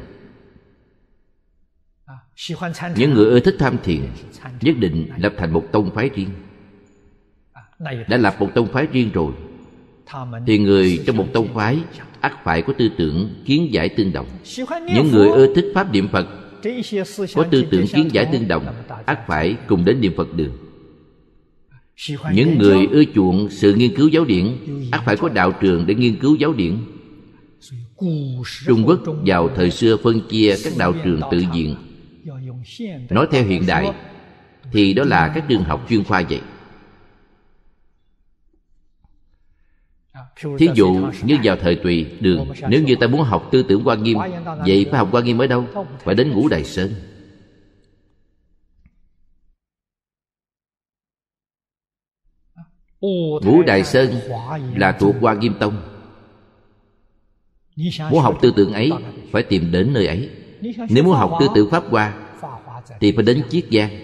Những người ưa thích tham thiền Nhất định lập thành một tông phái riêng Đã lập một tông phái riêng rồi thì người trong một tông phái ắt phải có tư tưởng kiến giải tương đồng những người ưa thích pháp niệm phật có tư tưởng kiến giải tương đồng ắt phải cùng đến niệm phật đường những người ưa chuộng sự nghiên cứu giáo điển ắt phải có đạo trường để nghiên cứu giáo điển trung quốc vào thời xưa phân chia các đạo trường tự diện nói theo hiện đại thì đó là các trường học chuyên khoa vậy thí dụ như vào thời tùy đường nếu như ta muốn học tư tưởng quan nghiêm vậy phải học quan nghiêm ở đâu phải đến ngũ đài sơn ngũ đài sơn là thuộc quan nghiêm tông muốn học tư tưởng ấy phải tìm đến nơi ấy nếu muốn học tư tưởng pháp hoa thì phải đến chiết giang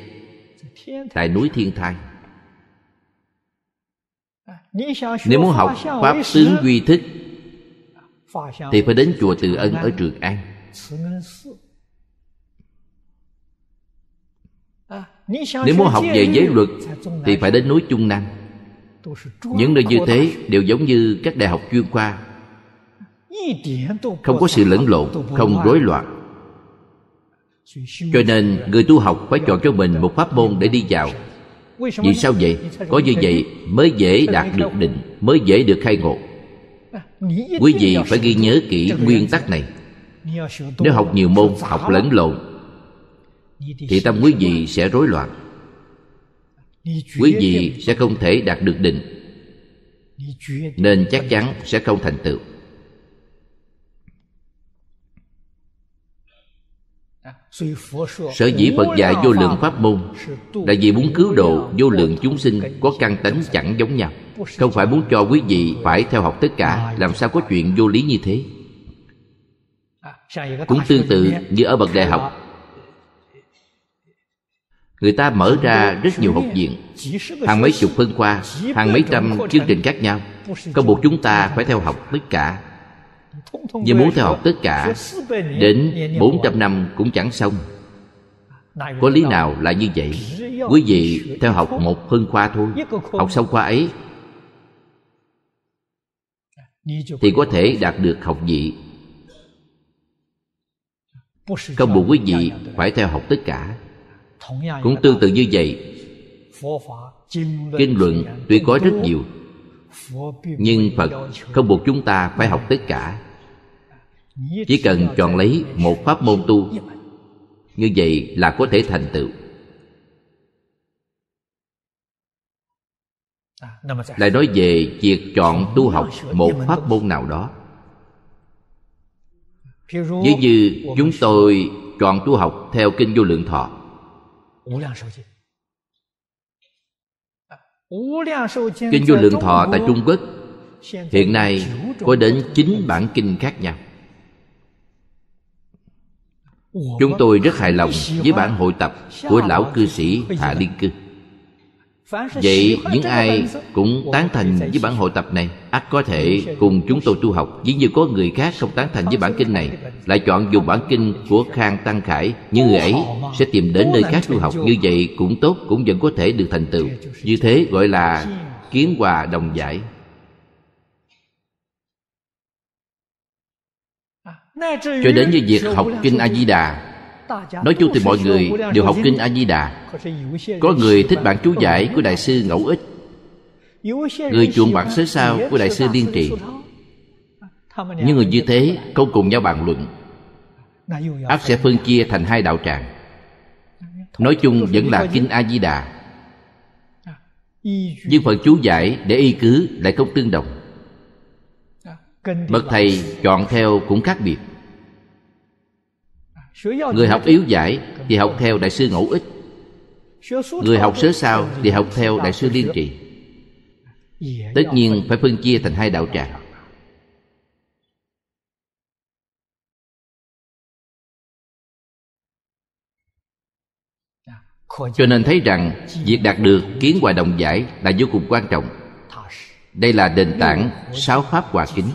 tại núi thiên thai nếu muốn học Pháp tướng Duy Thức Thì phải đến chùa Từ Ân ở Trường An Nếu muốn học về giới luật Thì phải đến núi Trung Nam Những nơi như thế đều giống như các đại học chuyên khoa Không có sự lẫn lộn, không rối loạn Cho nên người tu học phải chọn cho mình một pháp môn để đi vào vì sao vậy có như vậy mới dễ đạt được định mới dễ được khai ngộ à, quý vị phải ghi nhớ kỹ nguyên tắc này nếu học nhiều môn học lẫn lộn thì tâm quý vị sẽ rối loạn quý vị sẽ không thể đạt được định nên chắc chắn sẽ không thành tựu sở dĩ phật dạy vô lượng pháp môn là vì muốn cứu độ vô lượng chúng sinh có căn tánh chẳng giống nhau không phải muốn cho quý vị phải theo học tất cả làm sao có chuyện vô lý như thế à, cũng tương tự như ở bậc đại học người ta mở ra rất nhiều học viện hàng mấy chục phân khoa hàng mấy trăm chương trình khác nhau có buộc chúng ta phải theo học tất cả nhưng muốn theo học tất cả Đến 400 năm cũng chẳng xong Có lý nào là như vậy Quý vị theo học một phân khoa thôi Học xong khoa ấy Thì có thể đạt được học vị Không buộc quý vị phải theo học tất cả Cũng tương tự như vậy Kinh luận tuy có rất nhiều nhưng phật không buộc chúng ta phải học tất cả chỉ cần chọn lấy một pháp môn tu như vậy là có thể thành tựu lại nói về việc chọn tu học một pháp môn nào đó ví như chúng tôi chọn tu học theo kinh vô lượng thọ Kinh vô lượng thọ tại Trung Quốc Hiện nay có đến 9 bản kinh khác nhau Chúng tôi rất hài lòng với bản hội tập của lão cư sĩ Hạ Liên Cư Vậy những ai cũng tán thành với bản hội tập này ắt có thể cùng chúng tôi tu học Dĩ như có người khác không tán thành với bản kinh này Lại chọn dùng bản kinh của Khang Tăng Khải Như người ấy sẽ tìm đến nơi khác tu học Như vậy cũng tốt cũng vẫn có thể được thành tựu Như thế gọi là kiến hòa đồng giải à, Cho đến với việc học Kinh A-di-đà nói chung thì mọi người đều học kinh a di đà có người thích bản chú giải của đại sư ngẫu ích người chuộng bản xế sao của đại sư liên trì những người như thế không cùng nhau bàn luận ác sẽ phân chia thành hai đạo tràng nói chung vẫn là kinh a di đà nhưng phần chú giải để y cứ lại không tương đồng à, bậc thầy chọn theo cũng khác biệt người học yếu giải thì học theo đại sư ngẫu ích người học sớ sao thì học theo đại sư liên trì tất nhiên phải phân chia thành hai đạo tràng cho nên thấy rằng việc đạt được kiến hòa đồng giải là vô cùng quan trọng đây là nền tảng sáu pháp hòa kính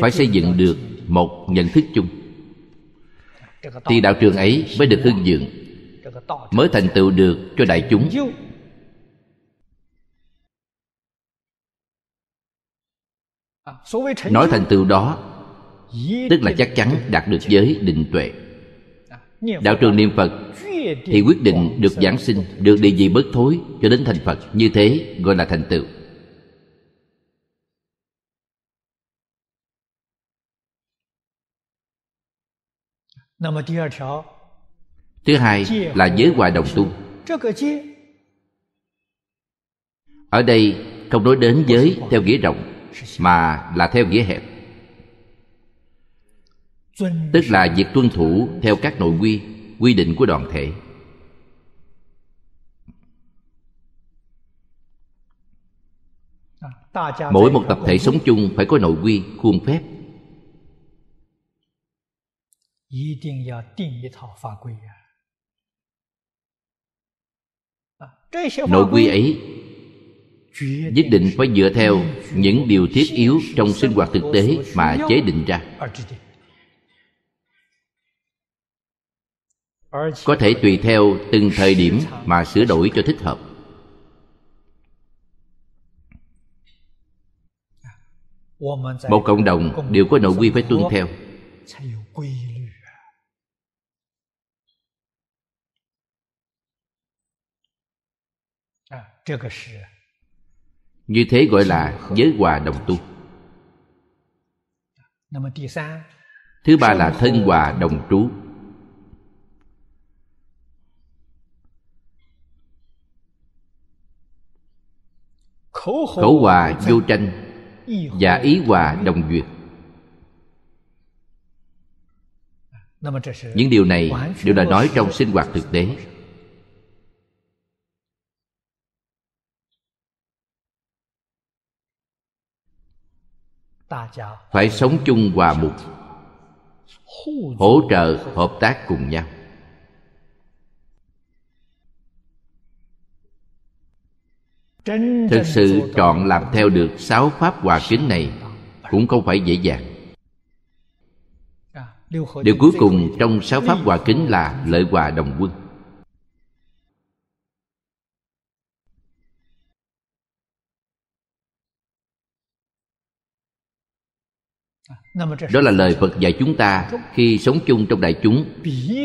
phải xây dựng được một nhận thức chung thì đạo trường ấy mới được hưng dựng mới thành tựu được cho đại chúng nói thành tựu đó tức là chắc chắn đạt được giới định tuệ đạo trường niệm phật thì quyết định được giảng sinh được địa vị bất thối cho đến thành phật như thế gọi là thành tựu Thứ hai là giới hòa đồng tu Ở đây không nói đến giới theo nghĩa rộng Mà là theo nghĩa hẹp Tức là việc tuân thủ theo các nội quy Quy định của đoàn thể à, Mỗi một tập thể sống chung phải có nội quy, khuôn phép 一定要定一套法规呀！Nội quy ấy nhất định phải dựa theo những điều thiết yếu trong sinh hoạt thực tế mà chế định ra có thể tùy theo từng thời điểm mà sửa đổi cho thích hợp à, một cộng đồng đều có nội quy phải tuân theo như thế gọi là giới hòa đồng tu thứ ba là thân hòa đồng trú khẩu hòa vô tranh và ý hòa đồng duyệt vâng. những điều này đều là nói trong sinh hoạt thực tế phải sống chung hòa mục hỗ trợ hợp tác cùng nhau thực sự chọn làm theo được sáu pháp hòa kính này cũng không phải dễ dàng điều cuối cùng trong sáu pháp hòa kính là lợi hòa đồng quân đó là lời phật dạy chúng ta khi sống chung trong đại chúng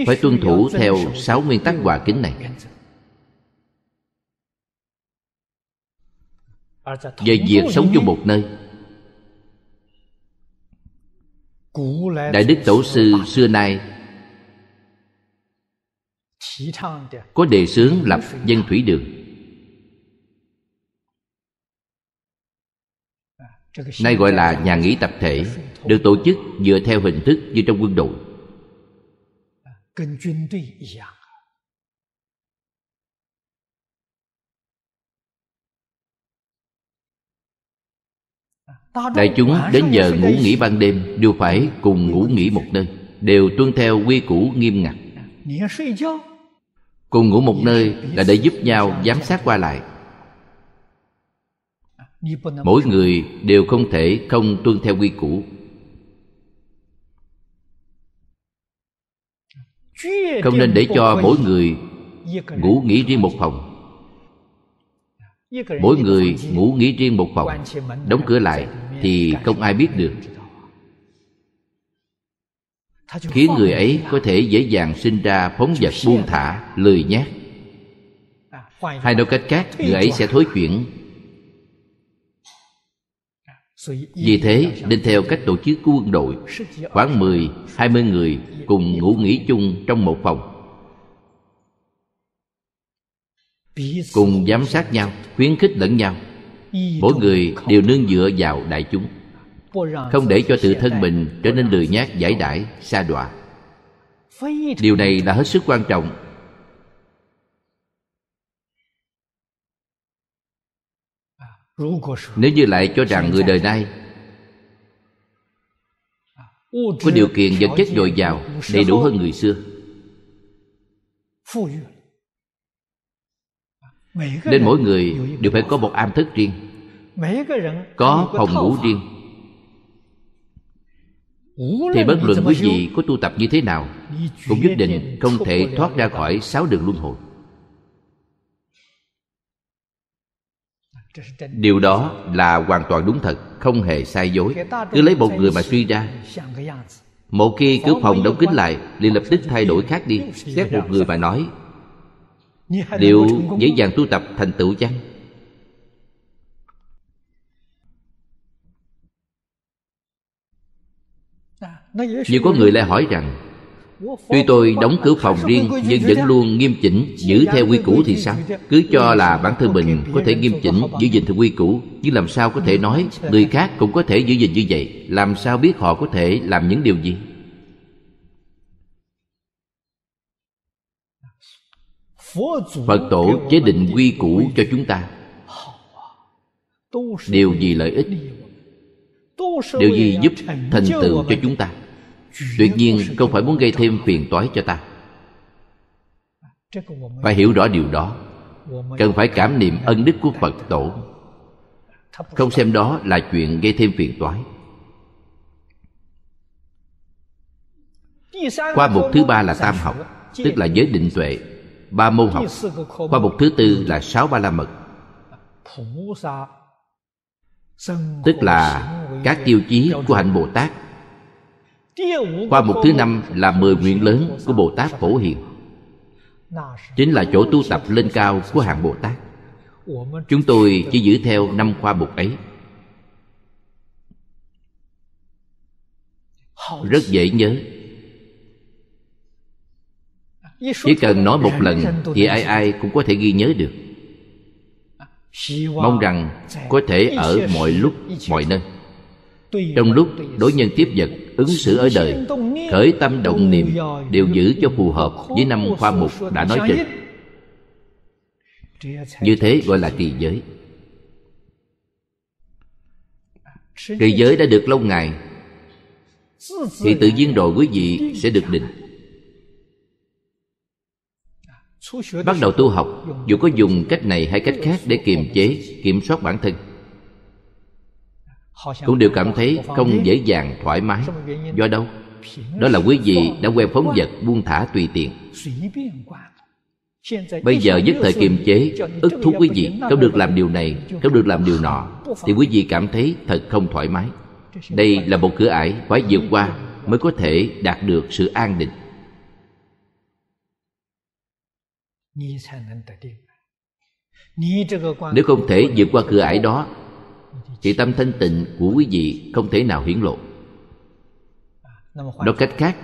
phải tuân thủ theo sáu nguyên tắc hòa kính này về việc sống chung một nơi đại đức tổ sư xưa nay có đề xướng lập dân thủy đường nay gọi là nhà nghỉ tập thể được tổ chức dựa theo hình thức như trong quân đội đại chúng đến giờ ngủ nghỉ ban đêm đều phải cùng ngủ nghỉ một nơi đều tuân theo quy củ nghiêm ngặt cùng ngủ một nơi là để giúp nhau giám sát qua lại mỗi người đều không thể không tuân theo quy củ không nên để cho mỗi người ngủ nghỉ riêng một phòng mỗi người ngủ nghỉ riêng một phòng đóng cửa lại thì không ai biết được khiến người ấy có thể dễ dàng sinh ra phóng vật buông thả lười nhác hay nói cách khác người ấy sẽ thối chuyển vì thế nên theo cách tổ chức của quân đội Khoảng 10-20 người cùng ngủ nghỉ chung trong một phòng Cùng giám sát nhau, khuyến khích lẫn nhau Mỗi người đều nương dựa vào đại chúng Không để cho tự thân mình trở nên lười nhác giải đãi, xa đọa Điều này là hết sức quan trọng nếu như lại cho rằng người đời nay có điều kiện vật chất dồi dào đầy đủ hơn người xưa nên mỗi người đều phải có một am thức riêng có phòng ngủ riêng thì bất luận quý vị có tu tập như thế nào cũng nhất định không thể thoát ra khỏi sáu đường luân hồi điều đó là hoàn toàn đúng thật không hề sai dối cứ lấy một người mà suy ra một khi cứ phòng đóng kín lại liền lập tức thay đổi khác đi xét một người mà nói liệu dễ dàng tu tập thành tựu chăng nhưng có người lại hỏi rằng Tuy tôi đóng cửa phòng riêng nhưng vẫn luôn nghiêm chỉnh giữ theo quy củ thì sao? Cứ cho là bản thân mình có thể nghiêm chỉnh giữ gìn theo quy củ nhưng làm sao có thể nói người khác cũng có thể giữ gìn như vậy? Làm sao biết họ có thể làm những điều gì? Phật tổ chế định quy củ cho chúng ta Điều gì lợi ích Điều gì giúp thành tựu cho chúng ta tuyệt nhiên không phải muốn gây thêm phiền toái cho ta phải hiểu rõ điều đó cần phải cảm niệm ân đức của phật tổ không xem đó là chuyện gây thêm phiền toái khoa mục thứ ba là tam học tức là giới định tuệ ba môn học khoa mục thứ tư là sáu ba la mật tức là các tiêu chí của hạnh bồ tát Khoa mục thứ năm là mười nguyện lớn của Bồ Tát Phổ Hiền Chính là chỗ tu tập lên cao của hạng Bồ Tát Chúng tôi chỉ giữ theo năm khoa mục ấy Rất dễ nhớ Chỉ cần nói một lần Thì ai ai cũng có thể ghi nhớ được Mong rằng có thể ở mọi lúc, mọi nơi Trong lúc đối nhân tiếp vật ứng xử ở đời khởi tâm động niệm đều giữ cho phù hợp với năm khoa mục đã nói trên như thế gọi là kỳ giới Kỳ giới đã được lâu ngày thì tự nhiên rồi quý vị sẽ được định bắt đầu tu học dù có dùng cách này hay cách khác để kiềm chế kiểm soát bản thân cũng đều cảm thấy không dễ dàng thoải mái do đâu đó là quý vị đã quen phóng vật buông thả tùy tiện bây giờ nhất thời kiềm chế ức thúc quý vị không được làm điều này không được làm điều nọ thì quý vị cảm thấy thật không thoải mái đây là một cửa ải phải vượt qua mới có thể đạt được sự an định nếu không thể vượt qua cửa ải đó thì tâm thanh tịnh của quý vị không thể nào hiển lộ nói cách khác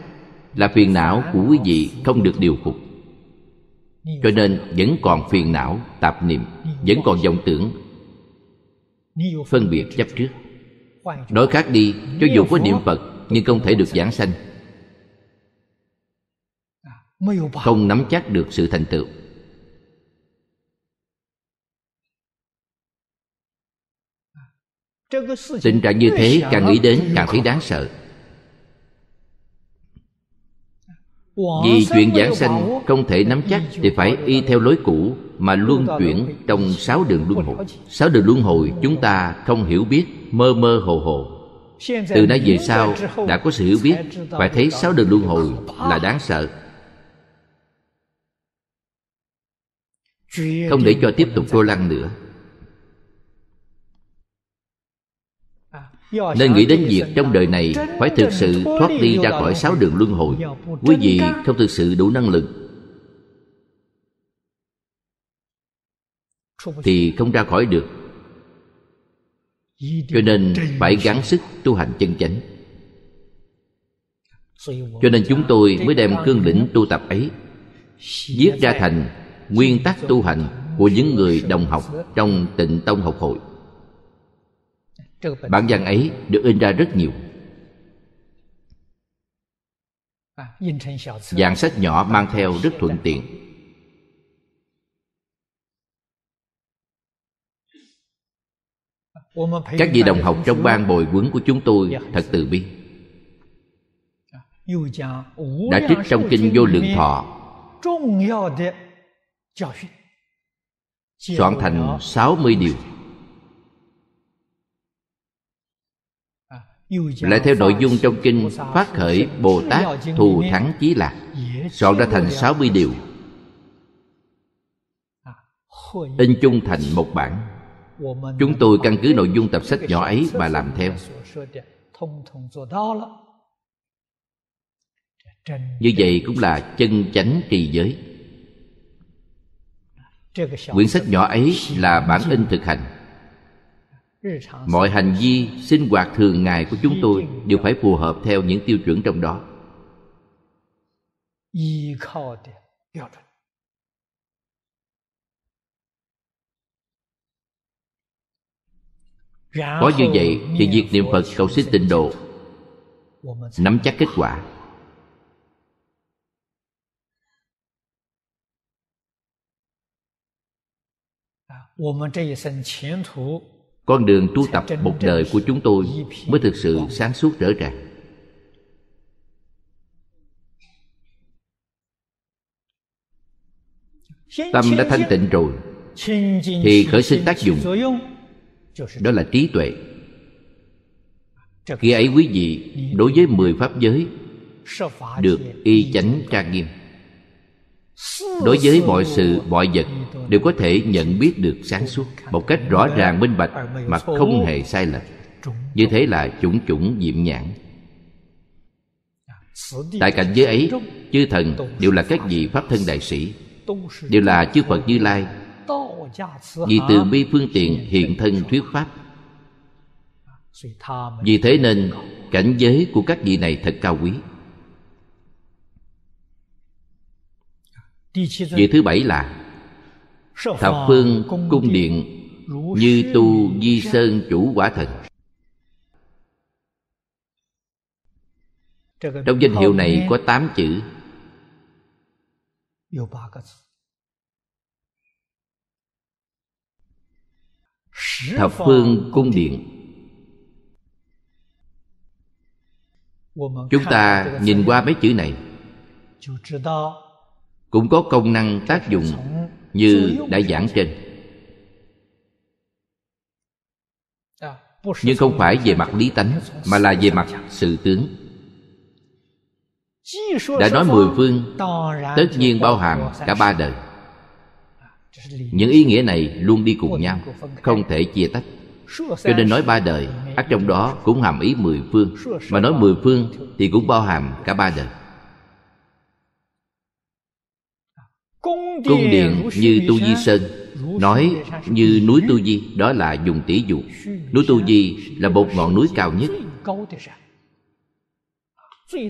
là phiền não của quý vị không được điều phục cho nên vẫn còn phiền não tạp niệm vẫn còn vọng tưởng phân biệt chấp trước nói khác đi cho dù có niệm phật nhưng không thể được giảng sanh không nắm chắc được sự thành tựu tình trạng như thế càng nghĩ đến càng thấy đáng sợ vì chuyện giảng sanh không thể nắm chắc thì phải y theo lối cũ mà luân chuyển trong sáu đường luân hồi sáu đường luân hồi chúng ta không hiểu biết mơ mơ hồ hồ từ nay về sau đã có sự hiểu biết phải thấy sáu đường luân hồi là đáng sợ không để cho tiếp tục cô lăn nữa nên nghĩ đến việc trong đời này phải thực sự thoát đi ra khỏi sáu đường luân hồi quý vị không thực sự đủ năng lực thì không ra khỏi được cho nên phải gắng sức tu hành chân chánh cho nên chúng tôi mới đem cương lĩnh tu tập ấy viết ra thành nguyên tắc tu hành của những người đồng học trong tịnh tông học hội Bản văn ấy được in ra rất nhiều Dạng sách nhỏ mang theo rất thuận tiện Các vị đồng học trong ban bồi quấn của chúng tôi thật từ bi Đã trích trong kinh vô lượng thọ Soạn thành 60 điều lại theo nội dung trong kinh phát khởi bồ tát thù thắng chí lạc soạn ra thành 60 điều in chung thành một bản chúng tôi căn cứ nội dung tập sách nhỏ ấy mà làm theo như vậy cũng là chân chánh trì giới quyển sách nhỏ ấy là bản in thực hành mọi hành vi sinh hoạt thường ngày của chúng tôi đều phải phù hợp theo những tiêu chuẩn trong đó có như vậy thì việc niệm phật cầu xin tịnh độ nắm chắc kết quả à, chúng con đường tu tập một đời của chúng tôi mới thực sự sáng suốt trở ra tâm đã thanh tịnh rồi thì khởi sinh tác dụng đó là trí tuệ khi ấy quý vị đối với mười pháp giới được y chánh trang nghiêm đối với mọi sự mọi vật đều có thể nhận biết được sáng suốt một cách rõ ràng minh bạch mà không hề sai lệch như thế là chủng chủng diệm nhãn tại cảnh giới ấy chư thần đều là các vị pháp thân đại sĩ đều là chư phật như lai vì từ bi phương tiện hiện thân thuyết pháp vì thế nên cảnh giới của các vị này thật cao quý Vị thứ bảy là Thập phương cung điện Như tu di sơn chủ quả thần Trong danh hiệu này có tám chữ Thập phương cung điện Chúng ta nhìn qua mấy chữ này cũng có công năng tác dụng như đã giảng trên nhưng không phải về mặt lý tánh mà là về mặt sự tướng đã nói mười phương tất nhiên bao hàm cả ba đời những ý nghĩa này luôn đi cùng nhau không thể chia tách cho nên nói ba đời ắt trong đó cũng hàm ý mười phương mà nói mười phương thì cũng bao hàm cả ba đời Cung điện như Tu Di Sơn Nói như núi Tu Di Đó là dùng tỷ dụ Núi Tu Di là một ngọn núi cao nhất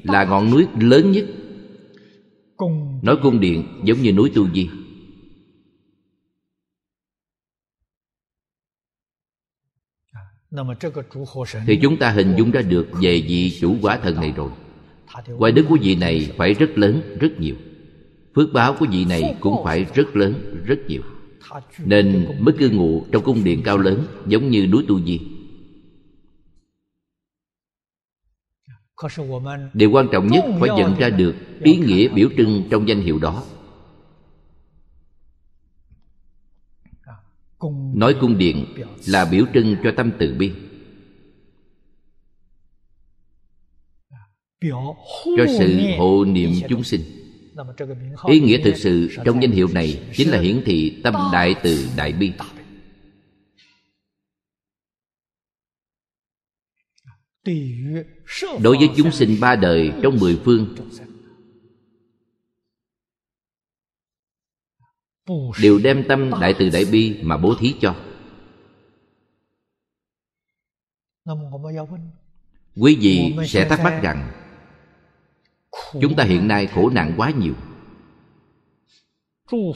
Là ngọn núi lớn nhất Nói cung điện giống như núi Tu Di à, Thì chúng ta hình dung ra được về vị chủ quả thần này rồi Quả đức của vị này phải rất lớn, rất nhiều phước báo của vị này cũng phải rất lớn rất nhiều nên mới cư ngụ trong cung điện cao lớn giống như núi tu di điều quan trọng nhất phải nhận ra được ý nghĩa biểu trưng trong danh hiệu đó nói cung điện là biểu trưng cho tâm từ bi cho sự hộ niệm chúng sinh ý nghĩa thực sự trong danh hiệu này chính là hiển thị tâm đại từ đại bi đối với chúng sinh ba đời trong mười phương đều đem tâm đại từ đại bi mà bố thí cho quý vị sẽ thắc mắc rằng chúng ta hiện nay khổ nạn quá nhiều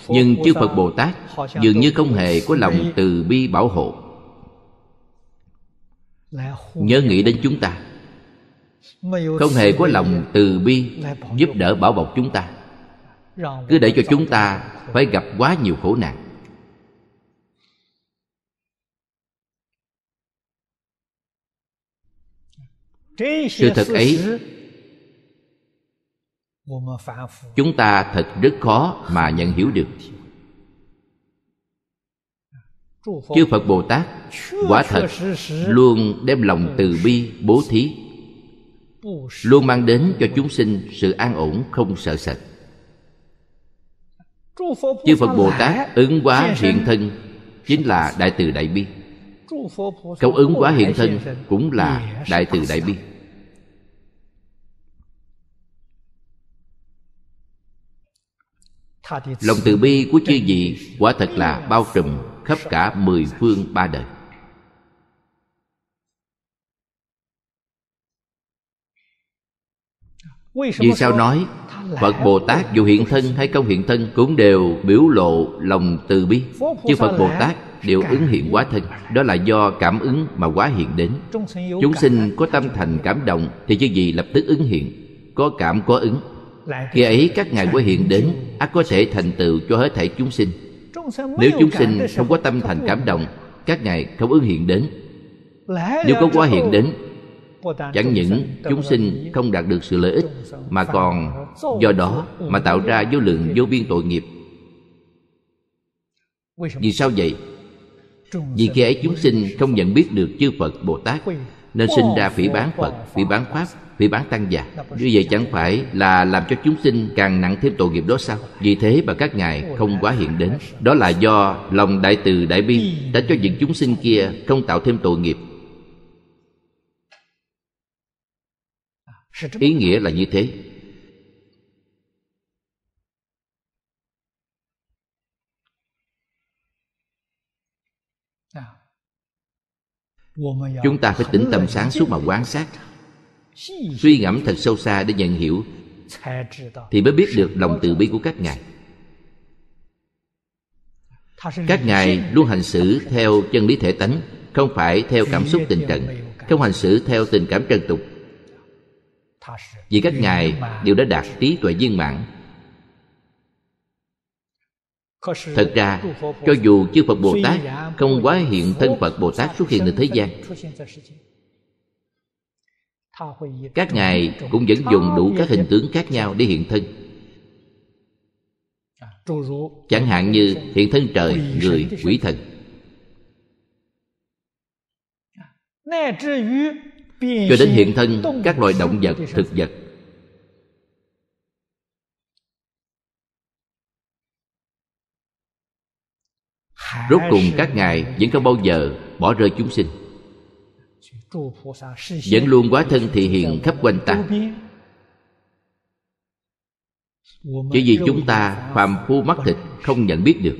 nhưng chư phật bồ tát dường như không hề có lòng từ bi bảo hộ nhớ nghĩ đến chúng ta không hề có lòng từ bi giúp đỡ bảo bọc chúng ta cứ để cho chúng ta phải gặp quá nhiều khổ nạn sự thật ấy chúng ta thật rất khó mà nhận hiểu được chư phật bồ tát quả thật luôn đem lòng từ bi bố thí luôn mang đến cho chúng sinh sự an ổn không sợ sệt chư phật bồ tát ứng hóa hiện thân chính là đại từ đại bi câu ứng hóa hiện thân cũng là đại từ đại bi Lòng từ bi của chư vị quả thật là bao trùm khắp cả mười phương ba đời. Vì sao nói Phật Bồ Tát dù hiện thân hay không hiện thân Cũng đều biểu lộ lòng từ bi Chứ Phật Bồ Tát đều ứng hiện quá thân Đó là do cảm ứng mà quá hiện đến Chúng sinh có tâm thành cảm động Thì chứ gì lập tức ứng hiện Có cảm có ứng khi ấy các ngài có hiện đến ắt có thể thành tựu cho hết thảy chúng sinh nếu chúng sinh không có tâm thành cảm động các ngài không ứng hiện đến nếu có quá hiện đến chẳng những chúng sinh không đạt được sự lợi ích mà còn do đó mà tạo ra vô lượng vô biên tội nghiệp vì sao vậy vì khi ấy chúng sinh không nhận biết được chư phật bồ tát nên sinh ra phỉ bán phật phỉ bán pháp vì bán tăng giả như vậy chẳng phải là làm cho chúng sinh càng nặng thêm tội nghiệp đó sao vì thế mà các ngài không quá hiện đến đó là do lòng đại từ đại bi đã cho những chúng sinh kia không tạo thêm tội nghiệp ý nghĩa là như thế chúng ta phải tĩnh tâm sáng suốt mà quan sát suy ngẫm thật sâu xa để nhận hiểu thì mới biết được lòng từ bi của các ngài các ngài luôn hành xử theo chân lý thể tánh không phải theo cảm xúc tình trần không hành xử theo tình cảm trần tục vì các ngài đều đã đạt trí tuệ viên mãn thật ra cho dù chư phật bồ tát không quá hiện thân phật bồ tát xuất hiện trên thế gian các ngài cũng vẫn dùng đủ các hình tướng khác nhau để hiện thân chẳng hạn như hiện thân trời người quỷ thần cho đến hiện thân các loài động vật thực vật rốt cùng các ngài vẫn không bao giờ bỏ rơi chúng sinh vẫn luôn quá thân thị hiện khắp quanh ta chỉ vì chúng ta phàm phu mắt thịt không nhận biết được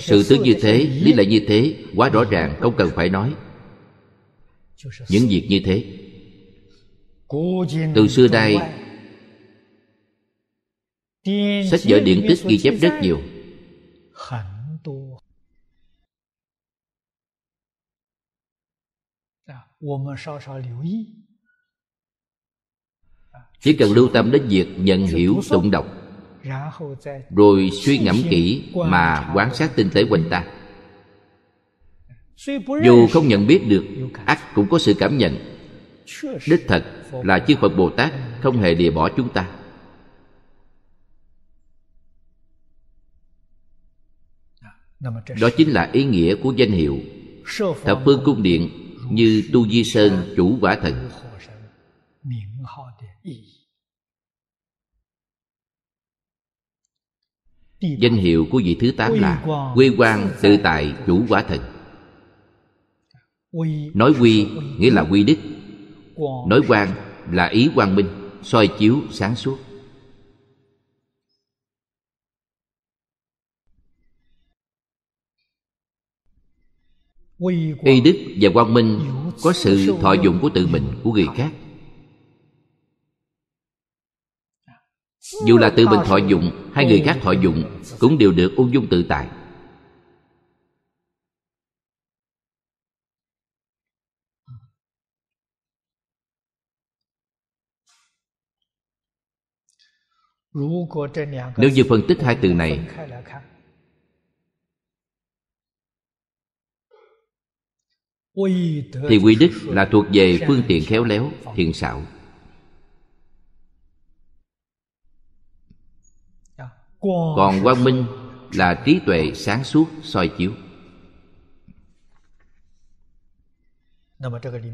sự tướng như thế lý lẽ như thế quá rõ ràng không cần phải nói những việc như thế từ xưa nay Sách vở điện tích ghi chép rất nhiều à, à, Chỉ cần lưu tâm đến việc nhận hiểu tụng đọc Rồi suy ngẫm kỹ mà quan sát tinh tế quanh ta Dù không nhận biết được ắt cũng có sự cảm nhận Đích thật là chư Phật Bồ Tát không hề lìa bỏ chúng ta đó chính là ý nghĩa của danh hiệu thập phương cung điện như tu di sơn chủ quả thần danh hiệu của vị thứ tám là quê quang tự tại chủ quả thần nói quy nghĩa là quy đức nói quang là ý quang minh soi chiếu sáng suốt y đức và quang minh có sự thọ dụng của tự mình của người khác dù là tự mình thọ dụng hay người khác thọ dụng cũng đều được ung dung tự tại nếu như phân tích hai từ này thì quy đức là thuộc về phương tiện khéo léo thiện xảo còn quang minh là trí tuệ sáng suốt soi chiếu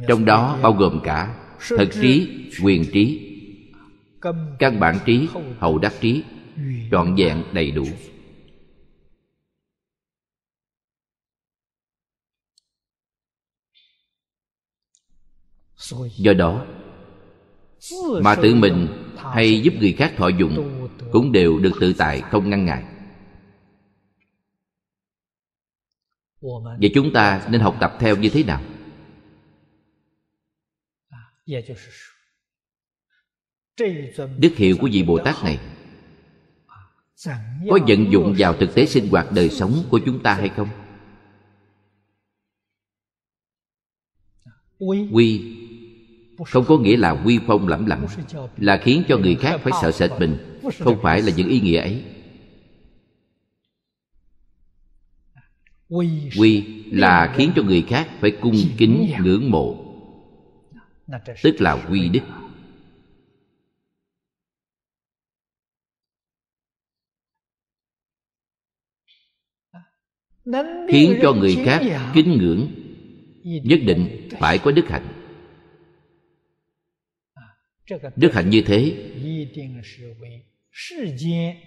trong đó bao gồm cả thật trí quyền trí căn bản trí hậu đắc trí trọn vẹn đầy đủ do đó mà tự mình hay giúp người khác thọ dụng cũng đều được tự tại không ngăn ngại vậy chúng ta nên học tập theo như thế nào à, đức hiệu của vị bồ tát này à, có vận dụng vào thực tế sinh hoạt đời sống của chúng ta hay không à, quy không có nghĩa là quy phong lẫm lẫm là khiến cho người khác phải sợ sệt mình không phải là những ý nghĩa ấy quy là khiến cho người khác phải cung kính ngưỡng mộ tức là quy đức khiến cho người khác kính ngưỡng nhất định phải có đức hạnh đức hạnh như thế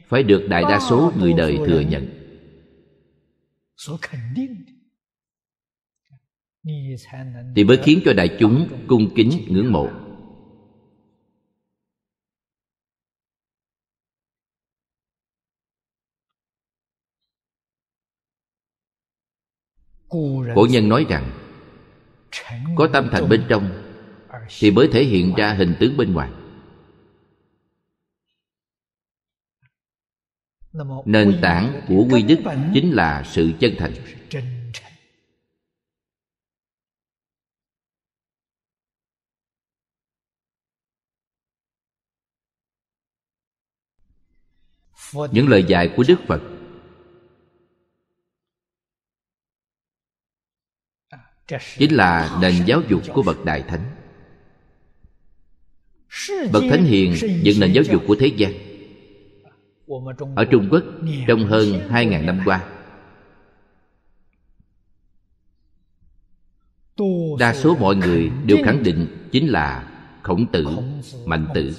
phải được đại đa số người đời thừa nhận thì mới khiến cho đại chúng cung kính ngưỡng mộ cổ nhân nói rằng có tâm thành bên trong thì mới thể hiện ra hình tướng bên ngoài nền tảng của quy đức chính là sự chân thành những lời dạy của đức phật chính là nền giáo dục của bậc đại thánh bậc thánh hiền dựng nền giáo dục của thế gian ở trung quốc trong hơn 2.000 năm qua đa số mọi người đều khẳng định chính là khổng tử mạnh tử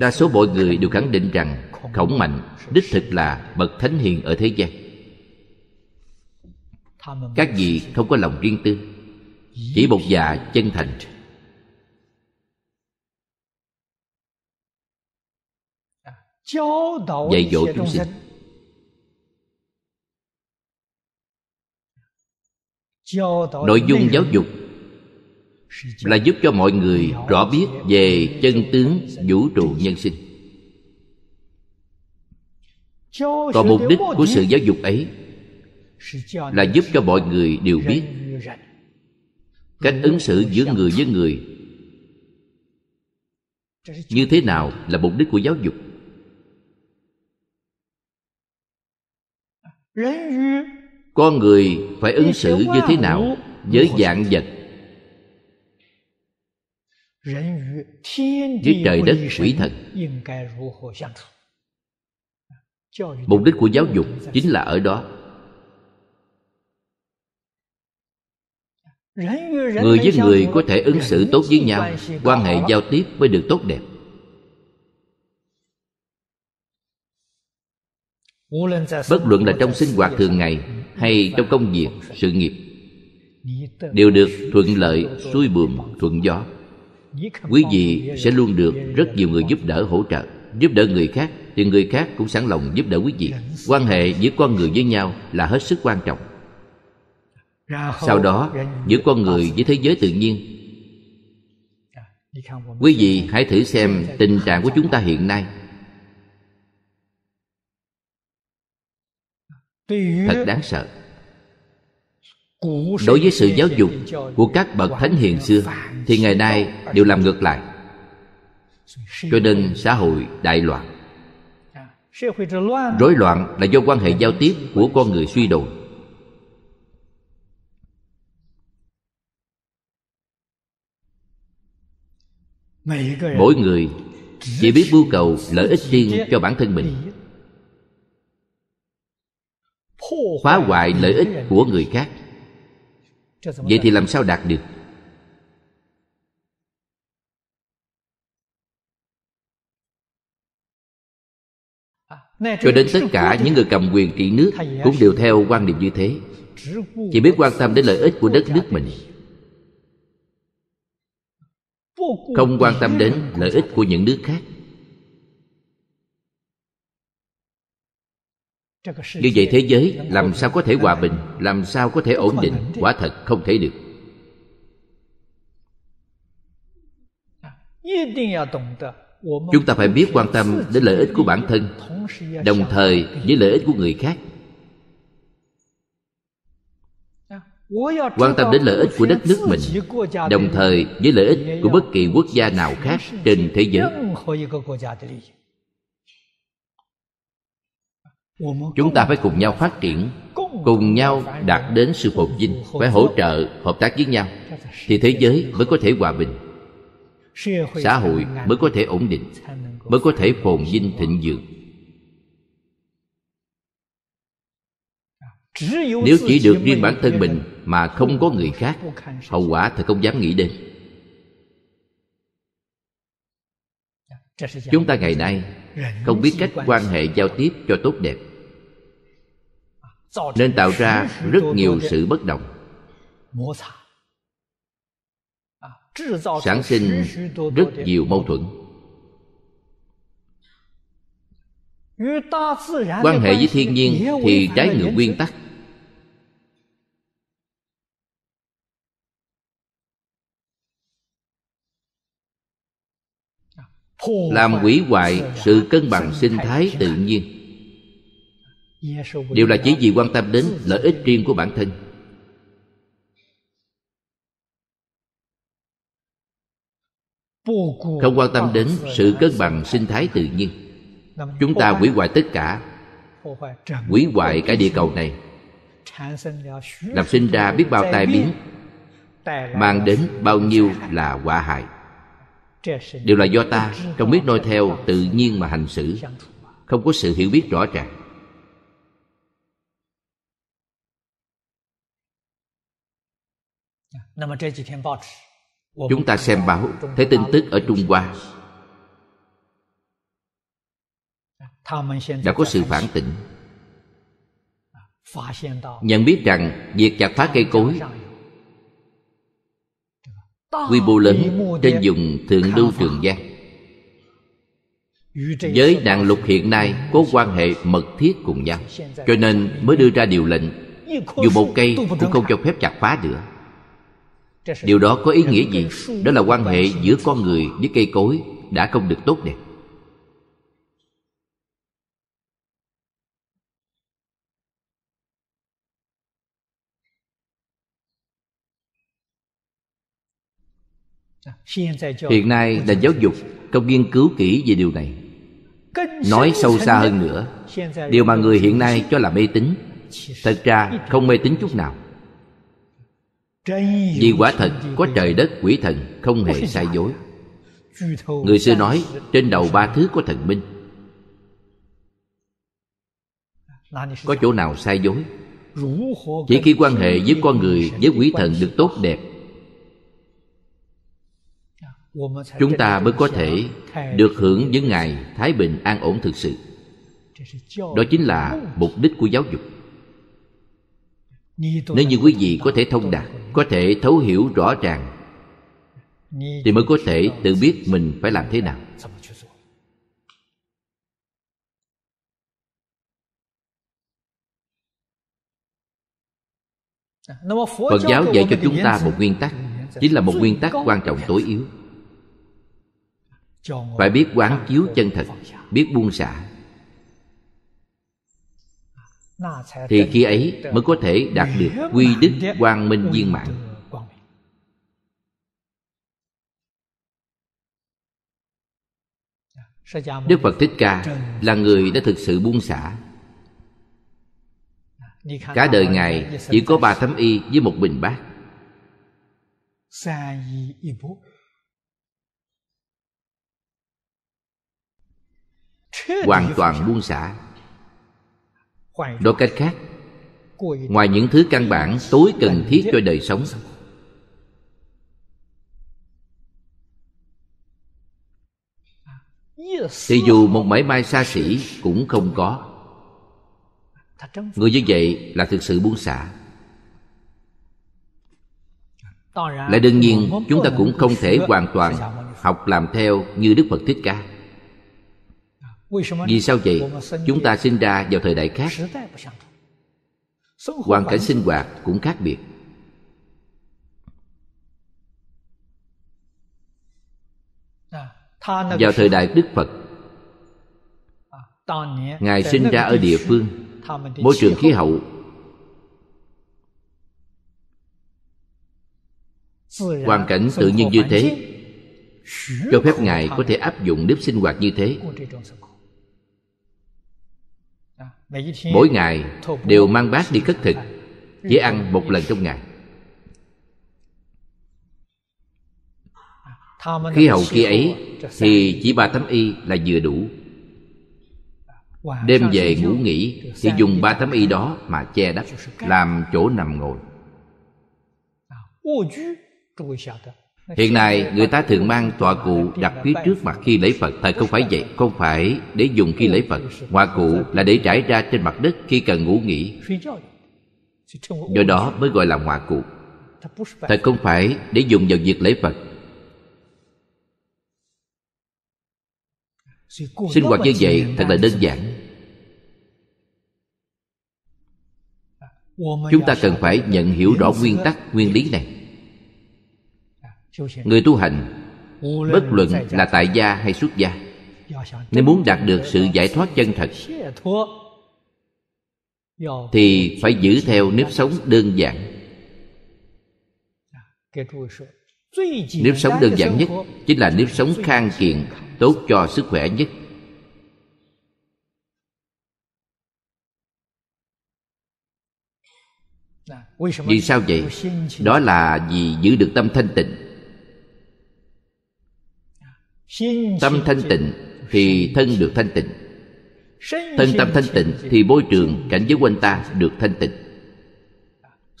đa số mọi người đều khẳng định rằng khổng mạnh đích thực là bậc thánh hiền ở thế gian các vị không có lòng riêng tư chỉ một dạ chân thành dạy dỗ chúng sinh nội dung giáo dục là giúp cho mọi người rõ biết về chân tướng vũ trụ nhân sinh còn mục đích của sự giáo dục ấy là giúp cho mọi người đều biết cách ứng xử giữa người với người như thế nào là mục đích của giáo dục con người phải ứng xử như thế nào với dạng vật với trời đất quỷ thần mục đích của giáo dục chính là ở đó người với người có thể ứng xử tốt với nhau quan hệ giao tiếp mới được tốt đẹp bất luận là trong sinh hoạt thường ngày hay trong công việc sự nghiệp đều được thuận lợi xuôi buồm thuận gió quý vị sẽ luôn được rất nhiều người giúp đỡ hỗ trợ giúp đỡ người khác thì người khác cũng sẵn lòng giúp đỡ quý vị quan hệ giữa con người với nhau là hết sức quan trọng sau đó giữa con người với thế giới tự nhiên dạ, quý vị hãy thử xem tình trạng của chúng ta hiện nay thật đáng sợ đối với sự giáo dục của các bậc thánh hiền xưa thì ngày nay đều làm ngược lại cho nên xã hội đại dạ, loạn rối loạn là do quan hệ giao tiếp của con người suy đồi mỗi người chỉ biết mưu cầu lợi ích riêng cho bản thân mình phá hoại lợi ích của người khác vậy thì làm sao đạt được cho đến tất cả những người cầm quyền trị nước cũng đều theo quan niệm như thế chỉ biết quan tâm đến lợi ích của đất nước mình không quan tâm đến lợi ích của những nước khác như vậy thế giới làm sao có thể hòa bình làm sao có thể ổn định quả thật không thể được chúng ta phải biết quan tâm đến lợi ích của bản thân đồng thời với lợi ích của người khác quan tâm đến lợi ích của đất nước mình đồng thời với lợi ích của bất kỳ quốc gia nào khác trên thế giới chúng ta phải cùng nhau phát triển cùng nhau đạt đến sự phồn vinh phải hỗ trợ hợp tác với nhau thì thế giới mới có thể hòa bình xã hội mới có thể ổn định mới có thể phồn vinh thịnh vượng nếu chỉ được riêng bản thân mình mà không có người khác hậu quả thì không dám nghĩ đến chúng ta ngày nay không biết cách quan hệ giao tiếp cho tốt đẹp nên tạo ra rất nhiều sự bất đồng sản sinh rất nhiều mâu thuẫn quan hệ với thiên nhiên thì trái ngược nguyên tắc làm hủy hoại sự cân bằng sinh thái tự nhiên đều là chỉ vì quan tâm đến lợi ích riêng của bản thân không quan tâm đến sự cân bằng sinh thái tự nhiên chúng ta hủy hoại tất cả hủy hoại cả địa cầu này làm sinh ra biết bao tai biến mang đến bao nhiêu là quả hại đều là do ta không biết noi theo tự nhiên mà hành xử không có sự hiểu biết rõ ràng chúng ta xem báo thấy tin tức ở trung hoa đã có sự phản tỉnh nhận biết rằng việc chặt phá cây cối quy mô lớn trên dùng thượng lưu trường giang với đạn lục hiện nay có quan hệ mật thiết cùng nhau cho nên mới đưa ra điều lệnh dù một cây cũng không cho phép chặt phá nữa điều đó có ý nghĩa gì đó là quan hệ giữa con người với cây cối đã không được tốt đẹp hiện nay là giáo dục không nghiên cứu kỹ về điều này nói sâu xa hơn nữa điều mà người hiện nay cho là mê tín thật ra không mê tín chút nào vì quả thật có trời đất quỷ thần không hề sai dối người xưa nói trên đầu ba thứ có thần minh có chỗ nào sai dối chỉ khi quan hệ với con người với quỷ thần được tốt đẹp chúng ta mới có thể được hưởng những ngày thái bình an ổn thực sự đó chính là mục đích của giáo dục nếu như quý vị có thể thông đạt có thể thấu hiểu rõ ràng thì mới có thể tự biết mình phải làm thế nào phật giáo dạy cho chúng ta một nguyên tắc chính là một nguyên tắc quan trọng tối yếu phải biết quán chiếu chân thật biết buông xả thì khi ấy mới có thể đạt được quy đức quang minh viên mãn đức phật thích ca là người đã thực sự buông xả cả đời ngài chỉ có ba tấm y với một bình bát hoàn toàn buông xả nói cách khác ngoài những thứ căn bản tối cần thiết cho đời sống thì dù một mảy may xa xỉ cũng không có người như vậy là thực sự buông xả lại đương nhiên chúng ta cũng không thể hoàn toàn học làm theo như đức phật thích ca vì sao vậy chúng ta sinh ra vào thời đại khác hoàn cảnh sinh hoạt cũng khác biệt vào thời đại đức phật ngài sinh ra ở địa phương môi trường khí hậu hoàn cảnh tự nhiên như thế cho phép ngài có thể áp dụng nếp sinh hoạt như thế mỗi ngày đều mang bát đi cất thực chỉ ăn một lần trong ngày Khi hầu kia ấy thì chỉ ba tấm y là vừa đủ đêm về ngủ nghỉ thì dùng ba tấm y đó mà che đắp làm chỗ nằm ngồi à, Hiện nay người ta thường mang tọa cụ đặt phía trước mặt khi lấy Phật Thật không phải vậy, không phải để dùng khi lấy Phật Tọa cụ là để trải ra trên mặt đất khi cần ngủ nghỉ Do đó mới gọi là ngoại cụ Thật không phải để dùng vào việc lấy Phật Sinh hoạt như vậy thật là đơn giản Chúng ta cần phải nhận hiểu rõ nguyên tắc, nguyên lý này người tu hành bất luận là tại gia hay xuất gia nếu muốn đạt được sự giải thoát chân thật thì phải giữ theo nếp sống đơn giản à, nếp sống đơn giản nhất chính là nếp sống khang kiện tốt cho sức khỏe nhất à, vì sao vậy đó là vì giữ được tâm thanh tịnh tâm thanh tịnh thì thân được thanh tịnh thân tâm thanh tịnh thì môi trường cảnh giới quanh ta được thanh tịnh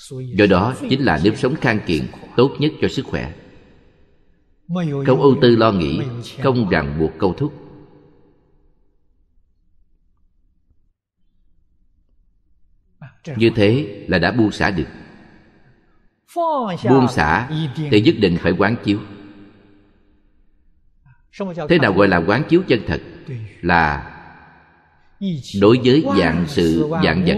do đó chính là nếp sống khang kiện tốt nhất cho sức khỏe không ưu tư lo nghĩ không ràng buộc câu thúc như thế là đã buông xả được buông xả thì nhất định phải quán chiếu thế nào gọi là quán chiếu chân thật là đối với dạng sự dạng vật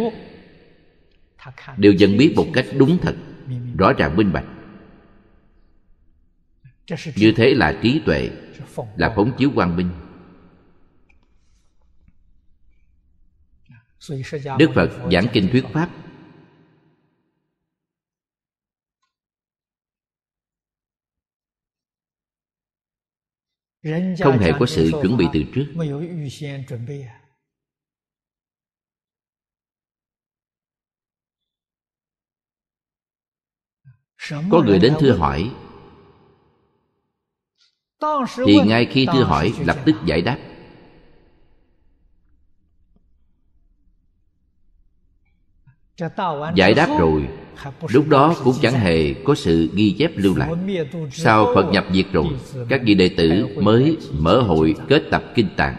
đều dần biết một cách đúng thật rõ ràng minh bạch như thế là trí tuệ là phóng chiếu quang minh đức phật giảng kinh thuyết pháp không hề có sự chuẩn bị từ trước có người đến thưa hỏi thì ngay khi thưa hỏi lập tức giải đáp giải đáp rồi lúc đó cũng chẳng hề có sự ghi chép lưu lại sau phật nhập diệt rồi các vị đệ tử mới mở hội kết tập kinh tạng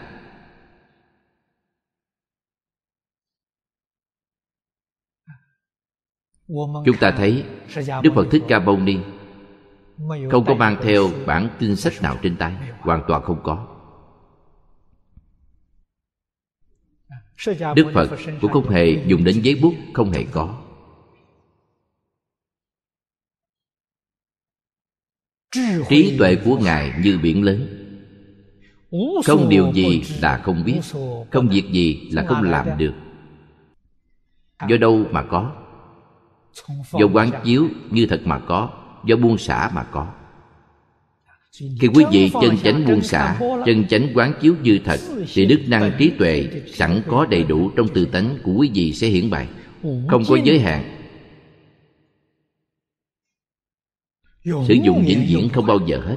chúng ta thấy đức phật thích ca mâu ni không có mang theo bản kinh sách nào trên tay hoàn toàn không có đức phật cũng không hề dùng đến giấy bút không hề có trí tuệ của ngài như biển lớn không điều gì là không biết không việc gì là không làm được do đâu mà có do quán chiếu như thật mà có do buông xả mà có khi quý vị chân chánh buông xả chân chánh quán chiếu như thật thì đức năng trí tuệ sẵn có đầy đủ trong tư tánh của quý vị sẽ hiển bày không có giới hạn sử dụng vĩnh viễn không bao giờ hết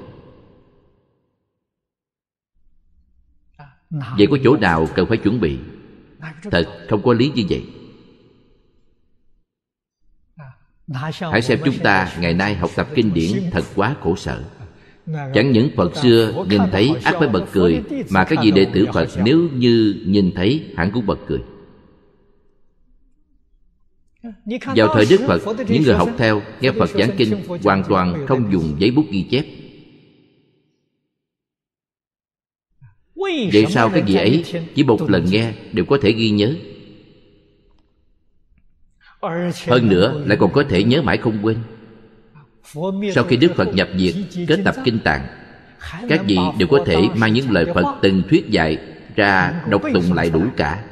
à, vậy có chỗ nào cần phải chuẩn bị thật không có lý như vậy à, hãy xem chúng ta ngày nay học tập kinh điển thật quá khổ sở à, chẳng những phật xưa nhìn thấy ác phải bật cười mà các vị đệ tử phật nếu như nhìn thấy hẳn cũng bật cười vào thời đức phật những người học theo nghe phật giảng kinh hoàn toàn không dùng giấy bút ghi chép vậy sao cái gì ấy chỉ một lần nghe đều có thể ghi nhớ hơn nữa lại còn có thể nhớ mãi không quên sau khi đức phật nhập diệt kết tập kinh tạng các vị đều có thể mang những lời phật từng thuyết dạy ra đọc tụng lại đủ cả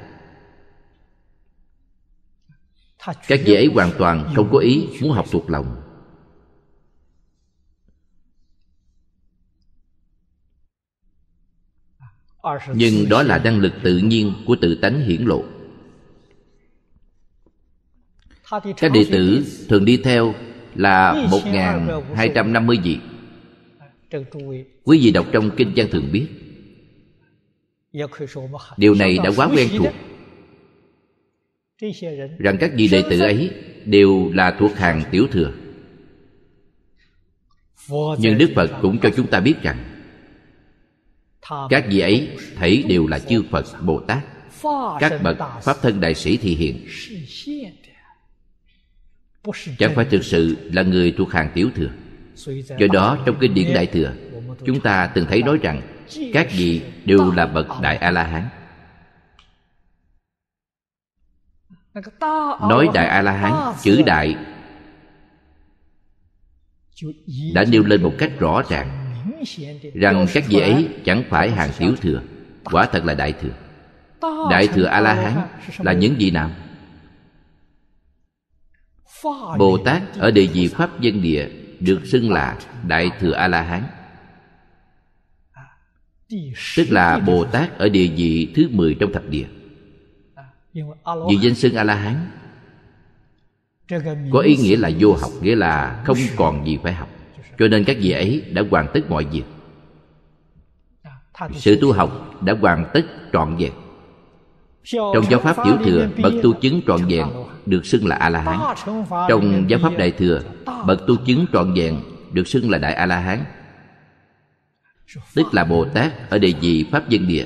các vị ấy hoàn toàn không có ý muốn học thuộc lòng nhưng đó là năng lực tự nhiên của tự tánh hiển lộ các đệ tử thường đi theo là 1.250 vị Quý vị đọc trong Kinh Văn Thường biết Điều này đã quá quen thuộc rằng các vị đệ tử ấy đều là thuộc hàng tiểu thừa nhưng đức phật cũng cho chúng ta biết rằng các vị ấy thấy đều là chư phật bồ tát các bậc pháp thân đại sĩ thị hiện chẳng phải thực sự là người thuộc hàng tiểu thừa do đó trong kinh điển đại thừa chúng ta từng thấy nói rằng các vị đều là bậc đại a la hán nói đại a la hán chữ đại đã nêu lên một cách rõ ràng rằng các vị ấy chẳng phải hàng tiểu thừa quả thật là đại thừa đại thừa a la hán là những gì nào bồ tát ở địa vị pháp dân địa được xưng là đại thừa a la hán tức là bồ tát ở địa vị thứ 10 trong thập địa vì danh xưng a la hán có ý nghĩa là vô học nghĩa là không còn gì phải học cho nên các vị ấy đã hoàn tất mọi việc à, sự tu học đã hoàn tất trọn vẹn trong giáo pháp tiểu thừa bậc tu chứng trọn vẹn được xưng là a la hán trong giáo pháp đại thừa bậc tu chứng trọn vẹn được xưng là đại a la hán tức là bồ tát ở địa vị pháp dân địa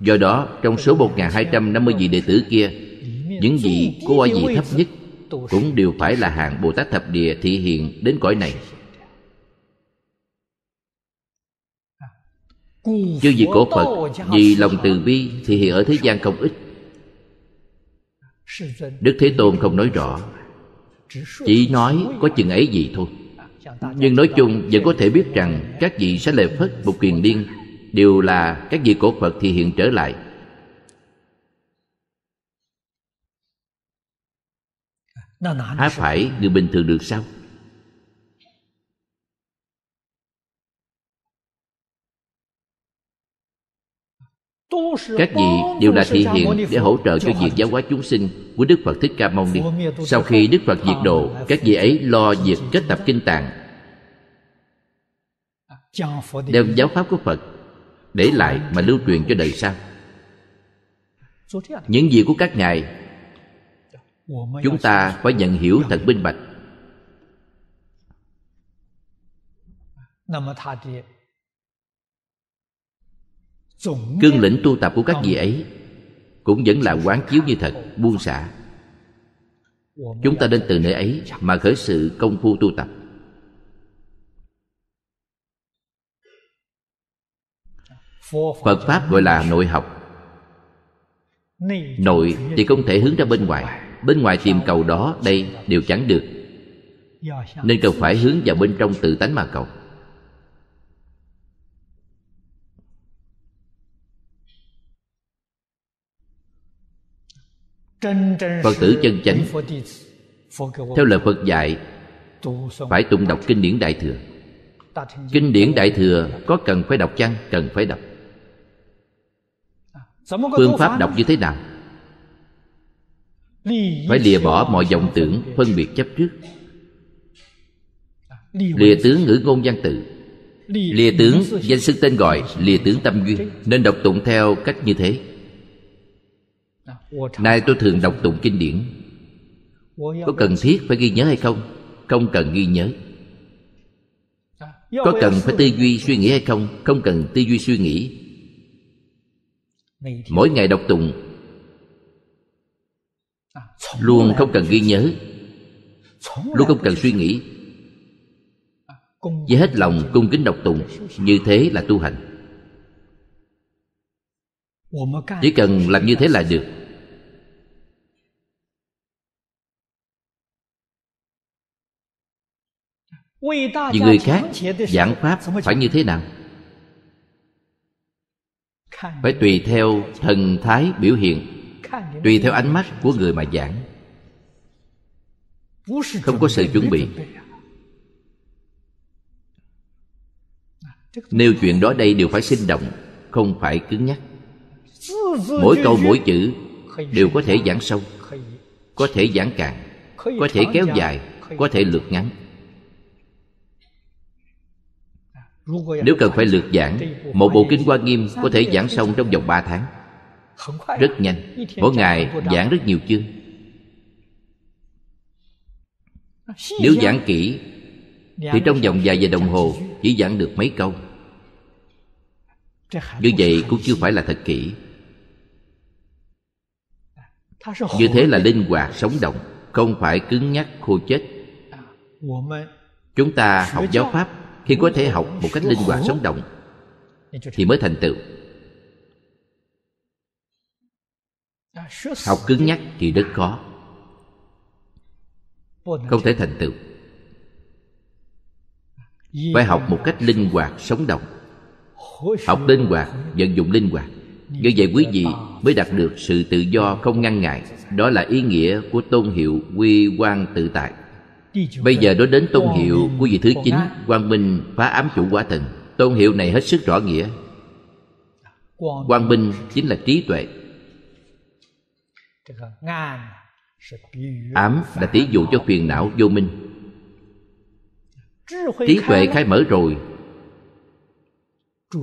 Do đó trong số 1250 vị đệ tử kia Những vị có a vị thấp nhất Cũng đều phải là hàng Bồ Tát Thập Địa thị hiện đến cõi này Chứ vì cổ Phật Vì lòng từ bi thì hiện ở thế gian không ít Đức Thế Tôn không nói rõ Chỉ nói có chừng ấy gì thôi Nhưng nói chung vẫn có thể biết rằng Các vị sẽ lệ phất một kiền liên đều là các vị của Phật thì hiện trở lại. Há phải người bình thường được sao? Các vị đều là thị hiện để hỗ trợ cho việc giáo hóa chúng sinh của Đức Phật Thích Ca Mâu Ni. Sau khi Đức Phật diệt độ, các vị ấy lo việc kết tập kinh tạng, đem giáo pháp của Phật để lại mà lưu truyền cho đời sau những gì của các ngài chúng ta phải nhận hiểu thật minh bạch cương lĩnh tu tập của các vị ấy cũng vẫn là quán chiếu như thật buông xả chúng ta đến từ nơi ấy mà khởi sự công phu tu tập phật pháp gọi là nội học nội thì không thể hướng ra bên ngoài bên ngoài tìm cầu đó đây đều chẳng được nên cần phải hướng vào bên trong tự tánh mà cầu phật tử chân chánh theo lời phật dạy phải tụng đọc kinh điển đại thừa kinh điển đại thừa có cần phải đọc chăng cần phải đọc phương pháp đọc như thế nào phải lìa bỏ mọi vọng tưởng phân biệt chấp trước à, lìa tướng ngữ ngôn văn tự lìa tướng danh xưng tên gọi lìa tướng tâm duyên nên đọc tụng theo cách như thế à, nay tôi thường đọc tụng kinh điển có cần thiết phải ghi nhớ hay không không cần ghi nhớ à, có cần phải tư duy suy nghĩ hay không không cần tư duy suy nghĩ mỗi ngày đọc tụng à, luôn không cần ghi nhớ luôn không cần suy nghĩ à, với hết lòng cung kính đọc tụng như thế là tu hành chỉ cần làm như thế là được vì người khác giảng pháp phải như thế nào phải tùy theo thần thái biểu hiện tùy theo ánh mắt của người mà giảng không có sự chuẩn bị nêu chuyện đó đây đều phải sinh động không phải cứng nhắc mỗi câu mỗi chữ đều có thể giảng sâu có thể giảng cạn có thể kéo dài có thể lược ngắn nếu cần phải lược giảng một bộ kinh hoa nghiêm có thể giảng xong trong vòng ba tháng rất nhanh mỗi ngày giảng rất nhiều chương nếu giảng kỹ thì trong vòng vài giờ đồng hồ chỉ giảng được mấy câu như vậy cũng chưa phải là thật kỹ như thế là linh hoạt sống động không phải cứng nhắc khô chết chúng ta học giáo pháp khi có thể học một cách linh hoạt sống động thì mới thành tựu học cứng nhắc thì rất khó không thể thành tựu phải học một cách linh hoạt sống động học linh hoạt vận dụng linh hoạt như vậy quý vị mới đạt được sự tự do không ngăn ngại đó là ý nghĩa của tôn hiệu quy quan tự tại bây giờ đối đến tôn hiệu của vị thứ chín quang minh phá ám chủ quả thần tôn hiệu này hết sức rõ nghĩa quang minh chính là trí tuệ ám là tí dụ cho phiền não vô minh trí tuệ khai mở rồi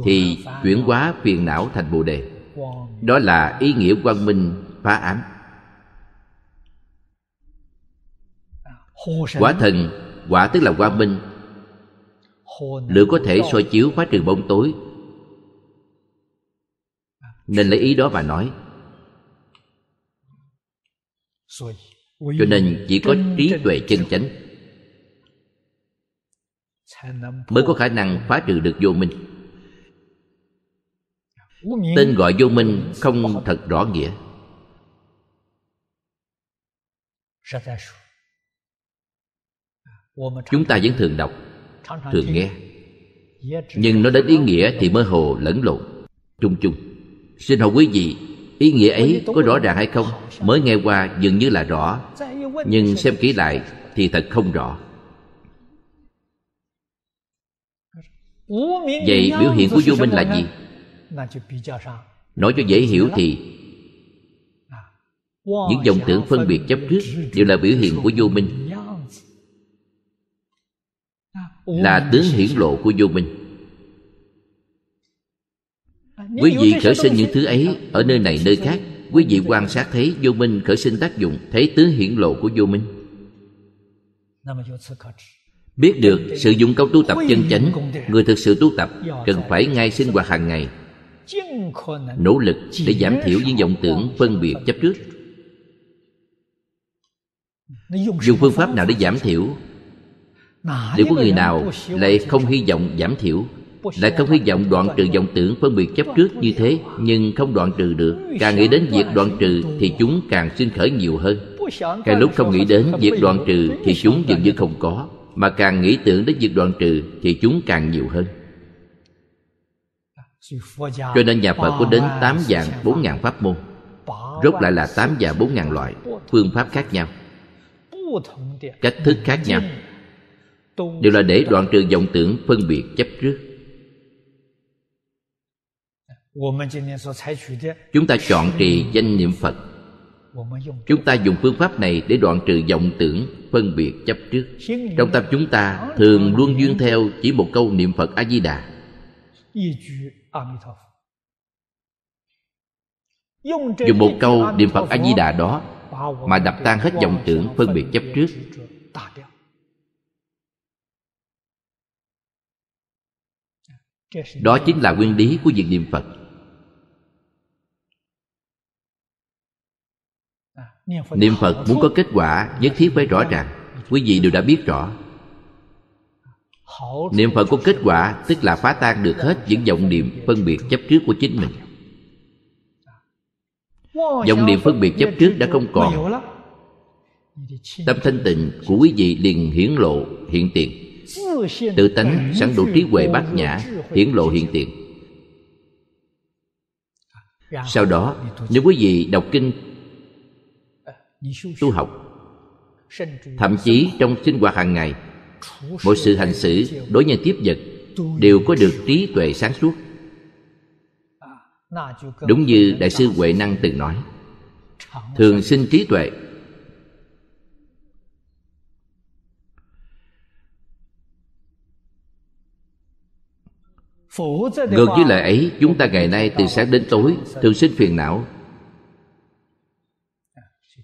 thì chuyển hóa phiền não thành bồ đề đó là ý nghĩa quang minh phá ám quả thần quả tức là quả minh lửa có thể soi chiếu phá trừ bóng tối nên lấy ý đó mà nói cho nên chỉ có trí tuệ chân chánh mới có khả năng phá trừ được vô minh tên gọi vô minh không thật rõ nghĩa chúng ta vẫn thường đọc thường nghe nhưng nó đến ý nghĩa thì mơ hồ lẫn lộn chung chung xin hỏi quý vị ý nghĩa ấy có rõ ràng hay không mới nghe qua dường như là rõ nhưng xem kỹ lại thì thật không rõ vậy biểu hiện của vô minh là gì nói cho dễ hiểu thì những dòng tưởng phân biệt chấp trước đều là biểu hiện của vô minh là tướng hiển lộ của vô minh à, quý vị khởi sinh những thứ ấy ờ, ở nơi này nơi khác quý vị quan sát thấy vô minh khởi sinh tác dụng thấy tướng hiển lộ của vô minh biết được sử dụng câu tu tập chân chánh người thực sự tu tập cần phải ngay sinh hoạt hàng ngày nỗ lực để giảm thiểu những vọng tưởng phân biệt chấp trước dùng phương pháp nào để giảm thiểu nếu có người nào lại không hy vọng giảm thiểu lại không hy vọng đoạn trừ vọng tưởng phân biệt chấp trước như thế nhưng không đoạn trừ được càng nghĩ đến việc đoạn trừ thì chúng càng sinh khởi nhiều hơn càng lúc không nghĩ đến việc đoạn trừ thì chúng dường như không có mà càng nghĩ tưởng đến việc đoạn trừ thì chúng càng nhiều hơn cho nên nhà phật có đến tám dạng bốn ngàn pháp môn rốt lại là tám dạng bốn ngàn loại phương pháp khác nhau cách thức khác nhau đều là để đoạn trừ vọng tưởng phân biệt chấp trước chúng ta chọn trì danh niệm phật chúng ta dùng phương pháp này để đoạn trừ vọng tưởng phân biệt chấp trước trong tâm chúng ta thường luôn duyên theo chỉ một câu niệm phật a di đà dùng một câu niệm phật a di đà đó mà đập tan hết vọng tưởng phân biệt chấp trước đó chính là nguyên lý của việc niệm phật niệm phật muốn có kết quả nhất thiết phải rõ ràng quý vị đều đã biết rõ niệm phật có kết quả tức là phá tan được hết những vọng niệm phân biệt chấp trước của chính mình vọng niệm phân biệt chấp trước đã không còn tâm thanh tịnh của quý vị liền hiển lộ hiện tiền tự tánh sẵn đủ trí huệ bát nhã hiển lộ hiện tiền sau đó nếu quý vị đọc kinh tu học thậm chí trong sinh hoạt hàng ngày mọi sự hành xử đối nhân tiếp vật đều có được trí tuệ sáng suốt đúng như đại sư huệ năng từng nói thường sinh trí tuệ ngược với lời ấy chúng ta ngày nay từ sáng đến tối thường sinh phiền não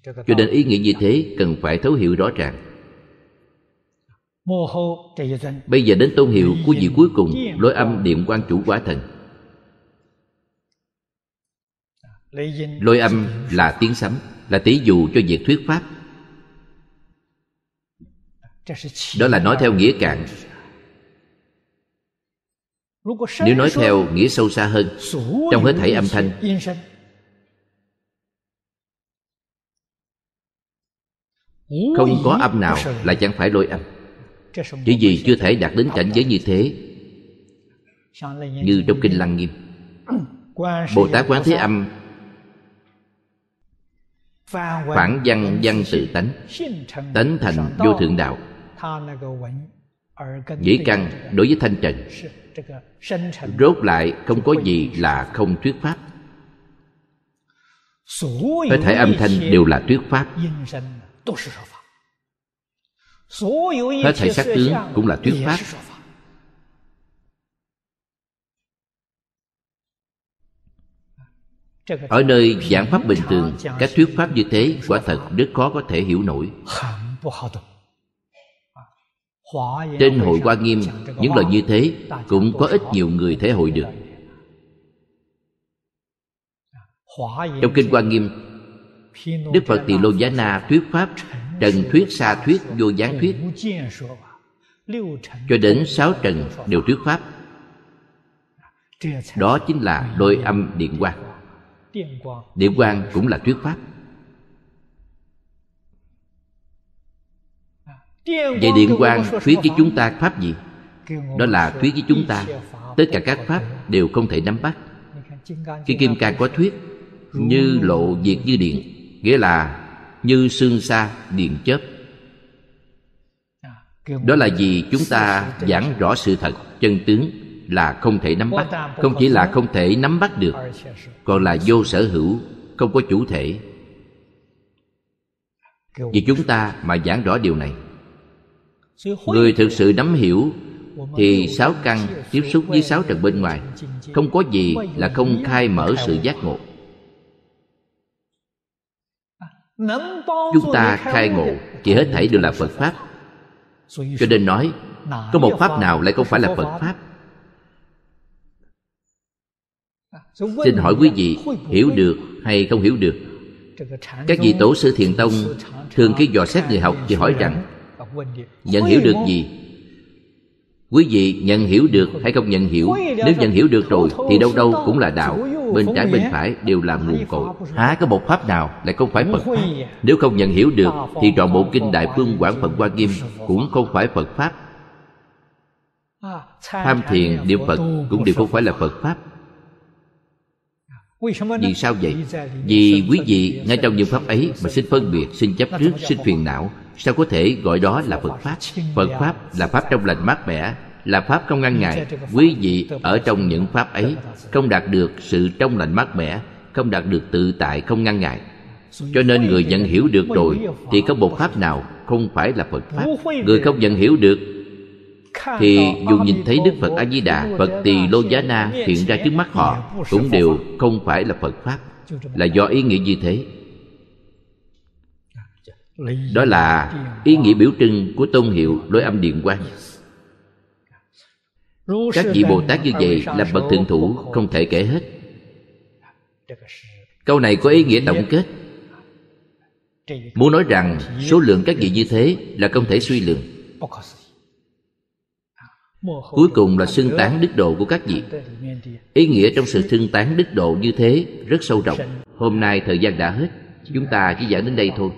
cho nên ý nghĩa như thế cần phải thấu hiểu rõ ràng bây giờ đến tôn hiệu của vị cuối cùng lối âm điện quan chủ quả thần lôi âm là tiếng sấm là tỷ dụ cho việc thuyết pháp đó là nói theo nghĩa cạn nếu nói theo nghĩa sâu xa hơn trong hết thảy âm thanh không có âm nào là chẳng phải lôi âm chỉ vì chưa thể đạt đến cảnh giới như thế như trong kinh lăng nghiêm bồ tát quán thế âm phản văn văn tự tánh tánh thành vô thượng đạo dĩ căn đối với thanh trần rốt lại không có gì là không thuyết pháp hết thể âm thanh đều là thuyết pháp hết thể sắc tướng cũng là thuyết pháp ở nơi giảng pháp bình thường các thuyết pháp như thế quả thật rất khó có thể hiểu nổi trên hội hoa nghiêm những lời như thế cũng có ít nhiều người thể hội được trong kinh hoa nghiêm đức phật tỳ lô giá na thuyết pháp trần thuyết sa thuyết vô gián thuyết cho đến sáu trần đều thuyết pháp đó chính là đôi âm điện quang điện quang cũng là thuyết pháp Vậy Điện Quang thuyết với chúng ta Pháp gì? Đó là thuyết với chúng ta Tất cả các Pháp đều không thể nắm bắt Khi Kim Cang có thuyết Như lộ diệt như điện Nghĩa là như xương xa điện chớp à, Đó là vì chúng ta giảng rõ sự thật Chân tướng là không thể nắm bắt Không chỉ là không thể nắm bắt được Còn là vô sở hữu Không có chủ thể Vì chúng ta mà giảng rõ điều này người thực sự nắm hiểu thì sáu căn tiếp xúc với sáu trần bên ngoài không có gì là không khai mở sự giác ngộ chúng ta khai ngộ chỉ hết thảy đều là phật pháp cho nên nói có một pháp nào lại không phải là phật pháp xin hỏi quý vị hiểu được hay không hiểu được các vị tổ sư thiền tông thường khi dò xét người học thì hỏi rằng nhận hiểu được gì quý vị nhận hiểu được hay không nhận hiểu nếu nhận hiểu được rồi thì đâu đâu cũng là đạo bên trái bên phải đều là nguồn cội há có một pháp nào lại không phải phật pháp à? nếu không nhận hiểu được thì trọn bộ kinh đại phương quảng phật hoa nghiêm cũng không phải phật pháp à, tham thiền niệm phật cũng đều không phải là phật pháp à, vì sao vậy vì quý vị ngay trong những pháp ấy mà xin phân biệt xin chấp trước xin phiền não sao có thể gọi đó là phật pháp phật pháp là pháp trong lành mát mẻ là pháp không ngăn ngại quý vị ở trong những pháp ấy không đạt được sự trong lành mát mẻ không đạt được tự tại không ngăn ngại cho nên người nhận hiểu được rồi thì có một pháp nào không phải là phật pháp người không nhận hiểu được thì dù nhìn thấy đức phật a di đà phật tỳ lô giá na hiện ra trước mắt họ cũng đều không phải là phật pháp là do ý nghĩa như thế đó là ý nghĩa biểu trưng của tôn hiệu đối âm điện quan các vị bồ tát như vậy là bậc thượng thủ không thể kể hết câu này có ý nghĩa tổng kết muốn nói rằng số lượng các vị như thế là không thể suy lượng cuối cùng là xưng tán đức độ của các vị ý nghĩa trong sự xưng tán đức độ như thế rất sâu rộng hôm nay thời gian đã hết chúng ta chỉ giảng đến đây thôi